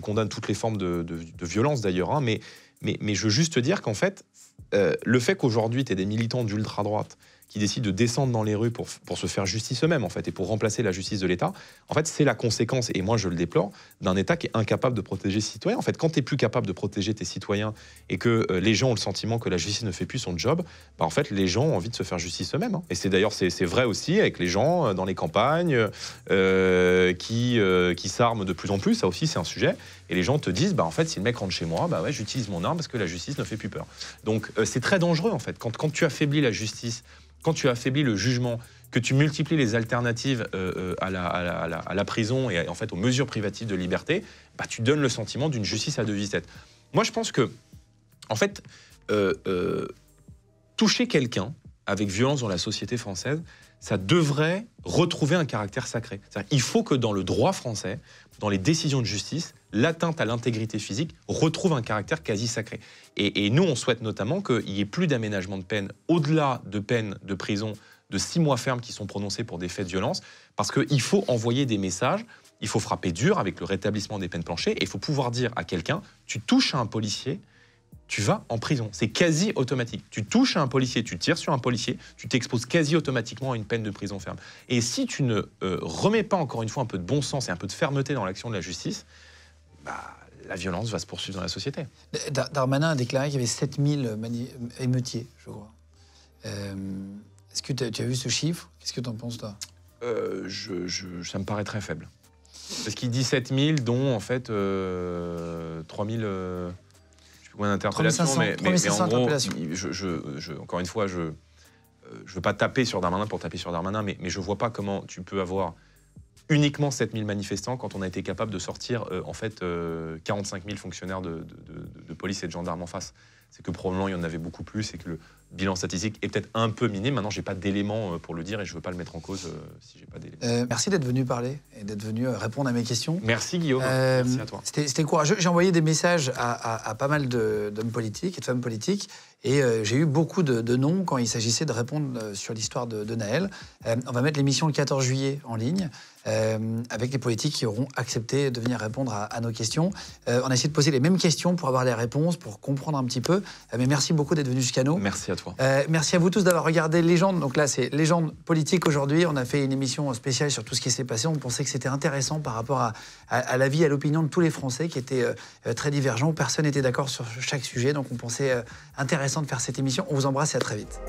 condamne toutes les formes de, violence d'ailleurs, hein. mais, mais, je veux juste te dire qu'en fait, euh, le fait qu'aujourd'hui, tu aies des militants d'ultra-droite qui décident de descendre dans les rues pour, pour se faire justice eux-mêmes, en fait, et pour remplacer la justice de l'État, en fait, c'est la conséquence, et moi je le déplore, d'un État qui est incapable de protéger ses citoyens. En fait, quand tu es plus capable de protéger tes citoyens et que euh, les gens ont le sentiment que la justice ne fait plus son job, bah, en fait, les gens ont envie de se faire justice eux-mêmes. Hein. Et c'est d'ailleurs c'est, vrai aussi avec les gens euh, dans les campagnes euh, qui, qui s'arment de plus en plus, ça aussi c'est un sujet, et les gens te disent, bah, en fait, si le mec rentre chez moi, bah ouais, j'utilise mon arme parce que la justice ne fait plus peur. Donc c'est très dangereux, en fait. Quand, quand tu affaiblis la justice, quand tu affaiblis le jugement, que tu multiplies les alternatives euh, euh, à, la, prison et en fait aux mesures privatives de liberté, bah, tu donnes le sentiment d'une justice à deux vitesses. Moi, je pense que, en fait, euh, toucher quelqu'un avec violence dans la société française, ça devrait retrouver un caractère sacré. Il faut que dans le droit français, dans les décisions de justice, l'atteinte à l'intégrité physique retrouve un caractère quasi sacré. Et, nous, on souhaite notamment qu'il n'y ait plus d'aménagement de peine au-delà de peines de prison de six mois ferme qui sont prononcées pour des faits de violence, parce qu'il faut envoyer des messages, il faut frapper dur avec le rétablissement des peines planchées, et il faut pouvoir dire à quelqu'un, tu touches à un policier, tu vas en prison. C'est quasi automatique. Tu touches un policier, tu tires sur un policier, tu t'exposes quasi automatiquement à une peine de prison ferme. Et si tu ne euh, remets pas encore une fois un peu de bon sens et un peu de fermeté dans l'action de la justice, bah, la violence va se poursuivre dans la société. Euh, Darmanin a déclaré qu'il y avait 7000 émeutiers, je crois. Euh, est-ce que tu as vu ce chiffre Qu'est-ce que tu en penses, toi Ça me paraît très faible. Parce qu'il dit 7000, dont en fait 3000 plus mais, en gros, je, encore une fois, je ne veux pas taper sur Darmanin pour taper sur Darmanin, mais, mais je ne vois pas comment tu peux avoir uniquement 7000 manifestants quand on a été capable de sortir euh, en fait 45 euh, 000 fonctionnaires de, de, police et de gendarmes en face. C'est que probablement il y en avait beaucoup plus et que le, bilan statistique est peut-être un peu miné, Maintenant, je n'ai pas d'éléments euh, pour le dire et je ne veux pas le mettre en cause euh, si j'ai pas d'éléments. Euh, merci d'être venu parler et d'être venu répondre à mes questions. Merci Guillaume. merci à toi. C'était courageux. J'ai envoyé des messages à, pas mal d'hommes politiques et de femmes politiques. Et j'ai eu beaucoup de, noms quand il s'agissait de répondre sur l'histoire de, Naël. on va mettre l'émission le 14 juillet en ligne avec les politiques qui auront accepté de venir répondre à, à nos questions. on a essayé de poser les mêmes questions pour avoir les réponses, pour comprendre un petit peu. mais merci beaucoup d'être venu jusqu'à nous. Merci à toi. Euh, merci à vous tous d'avoir regardé Légende. Donc là, c'est Légende politique aujourd'hui. On a fait une émission spéciale sur tout ce qui s'est passé. On pensait que c'était intéressant par rapport à, à, à la vie, à l'opinion de tous les Français qui étaient euh, euh, très divergents. Personne n'était d'accord sur chaque sujet. Donc on pensait intéressant de faire cette émission. On vous embrasse et à très vite.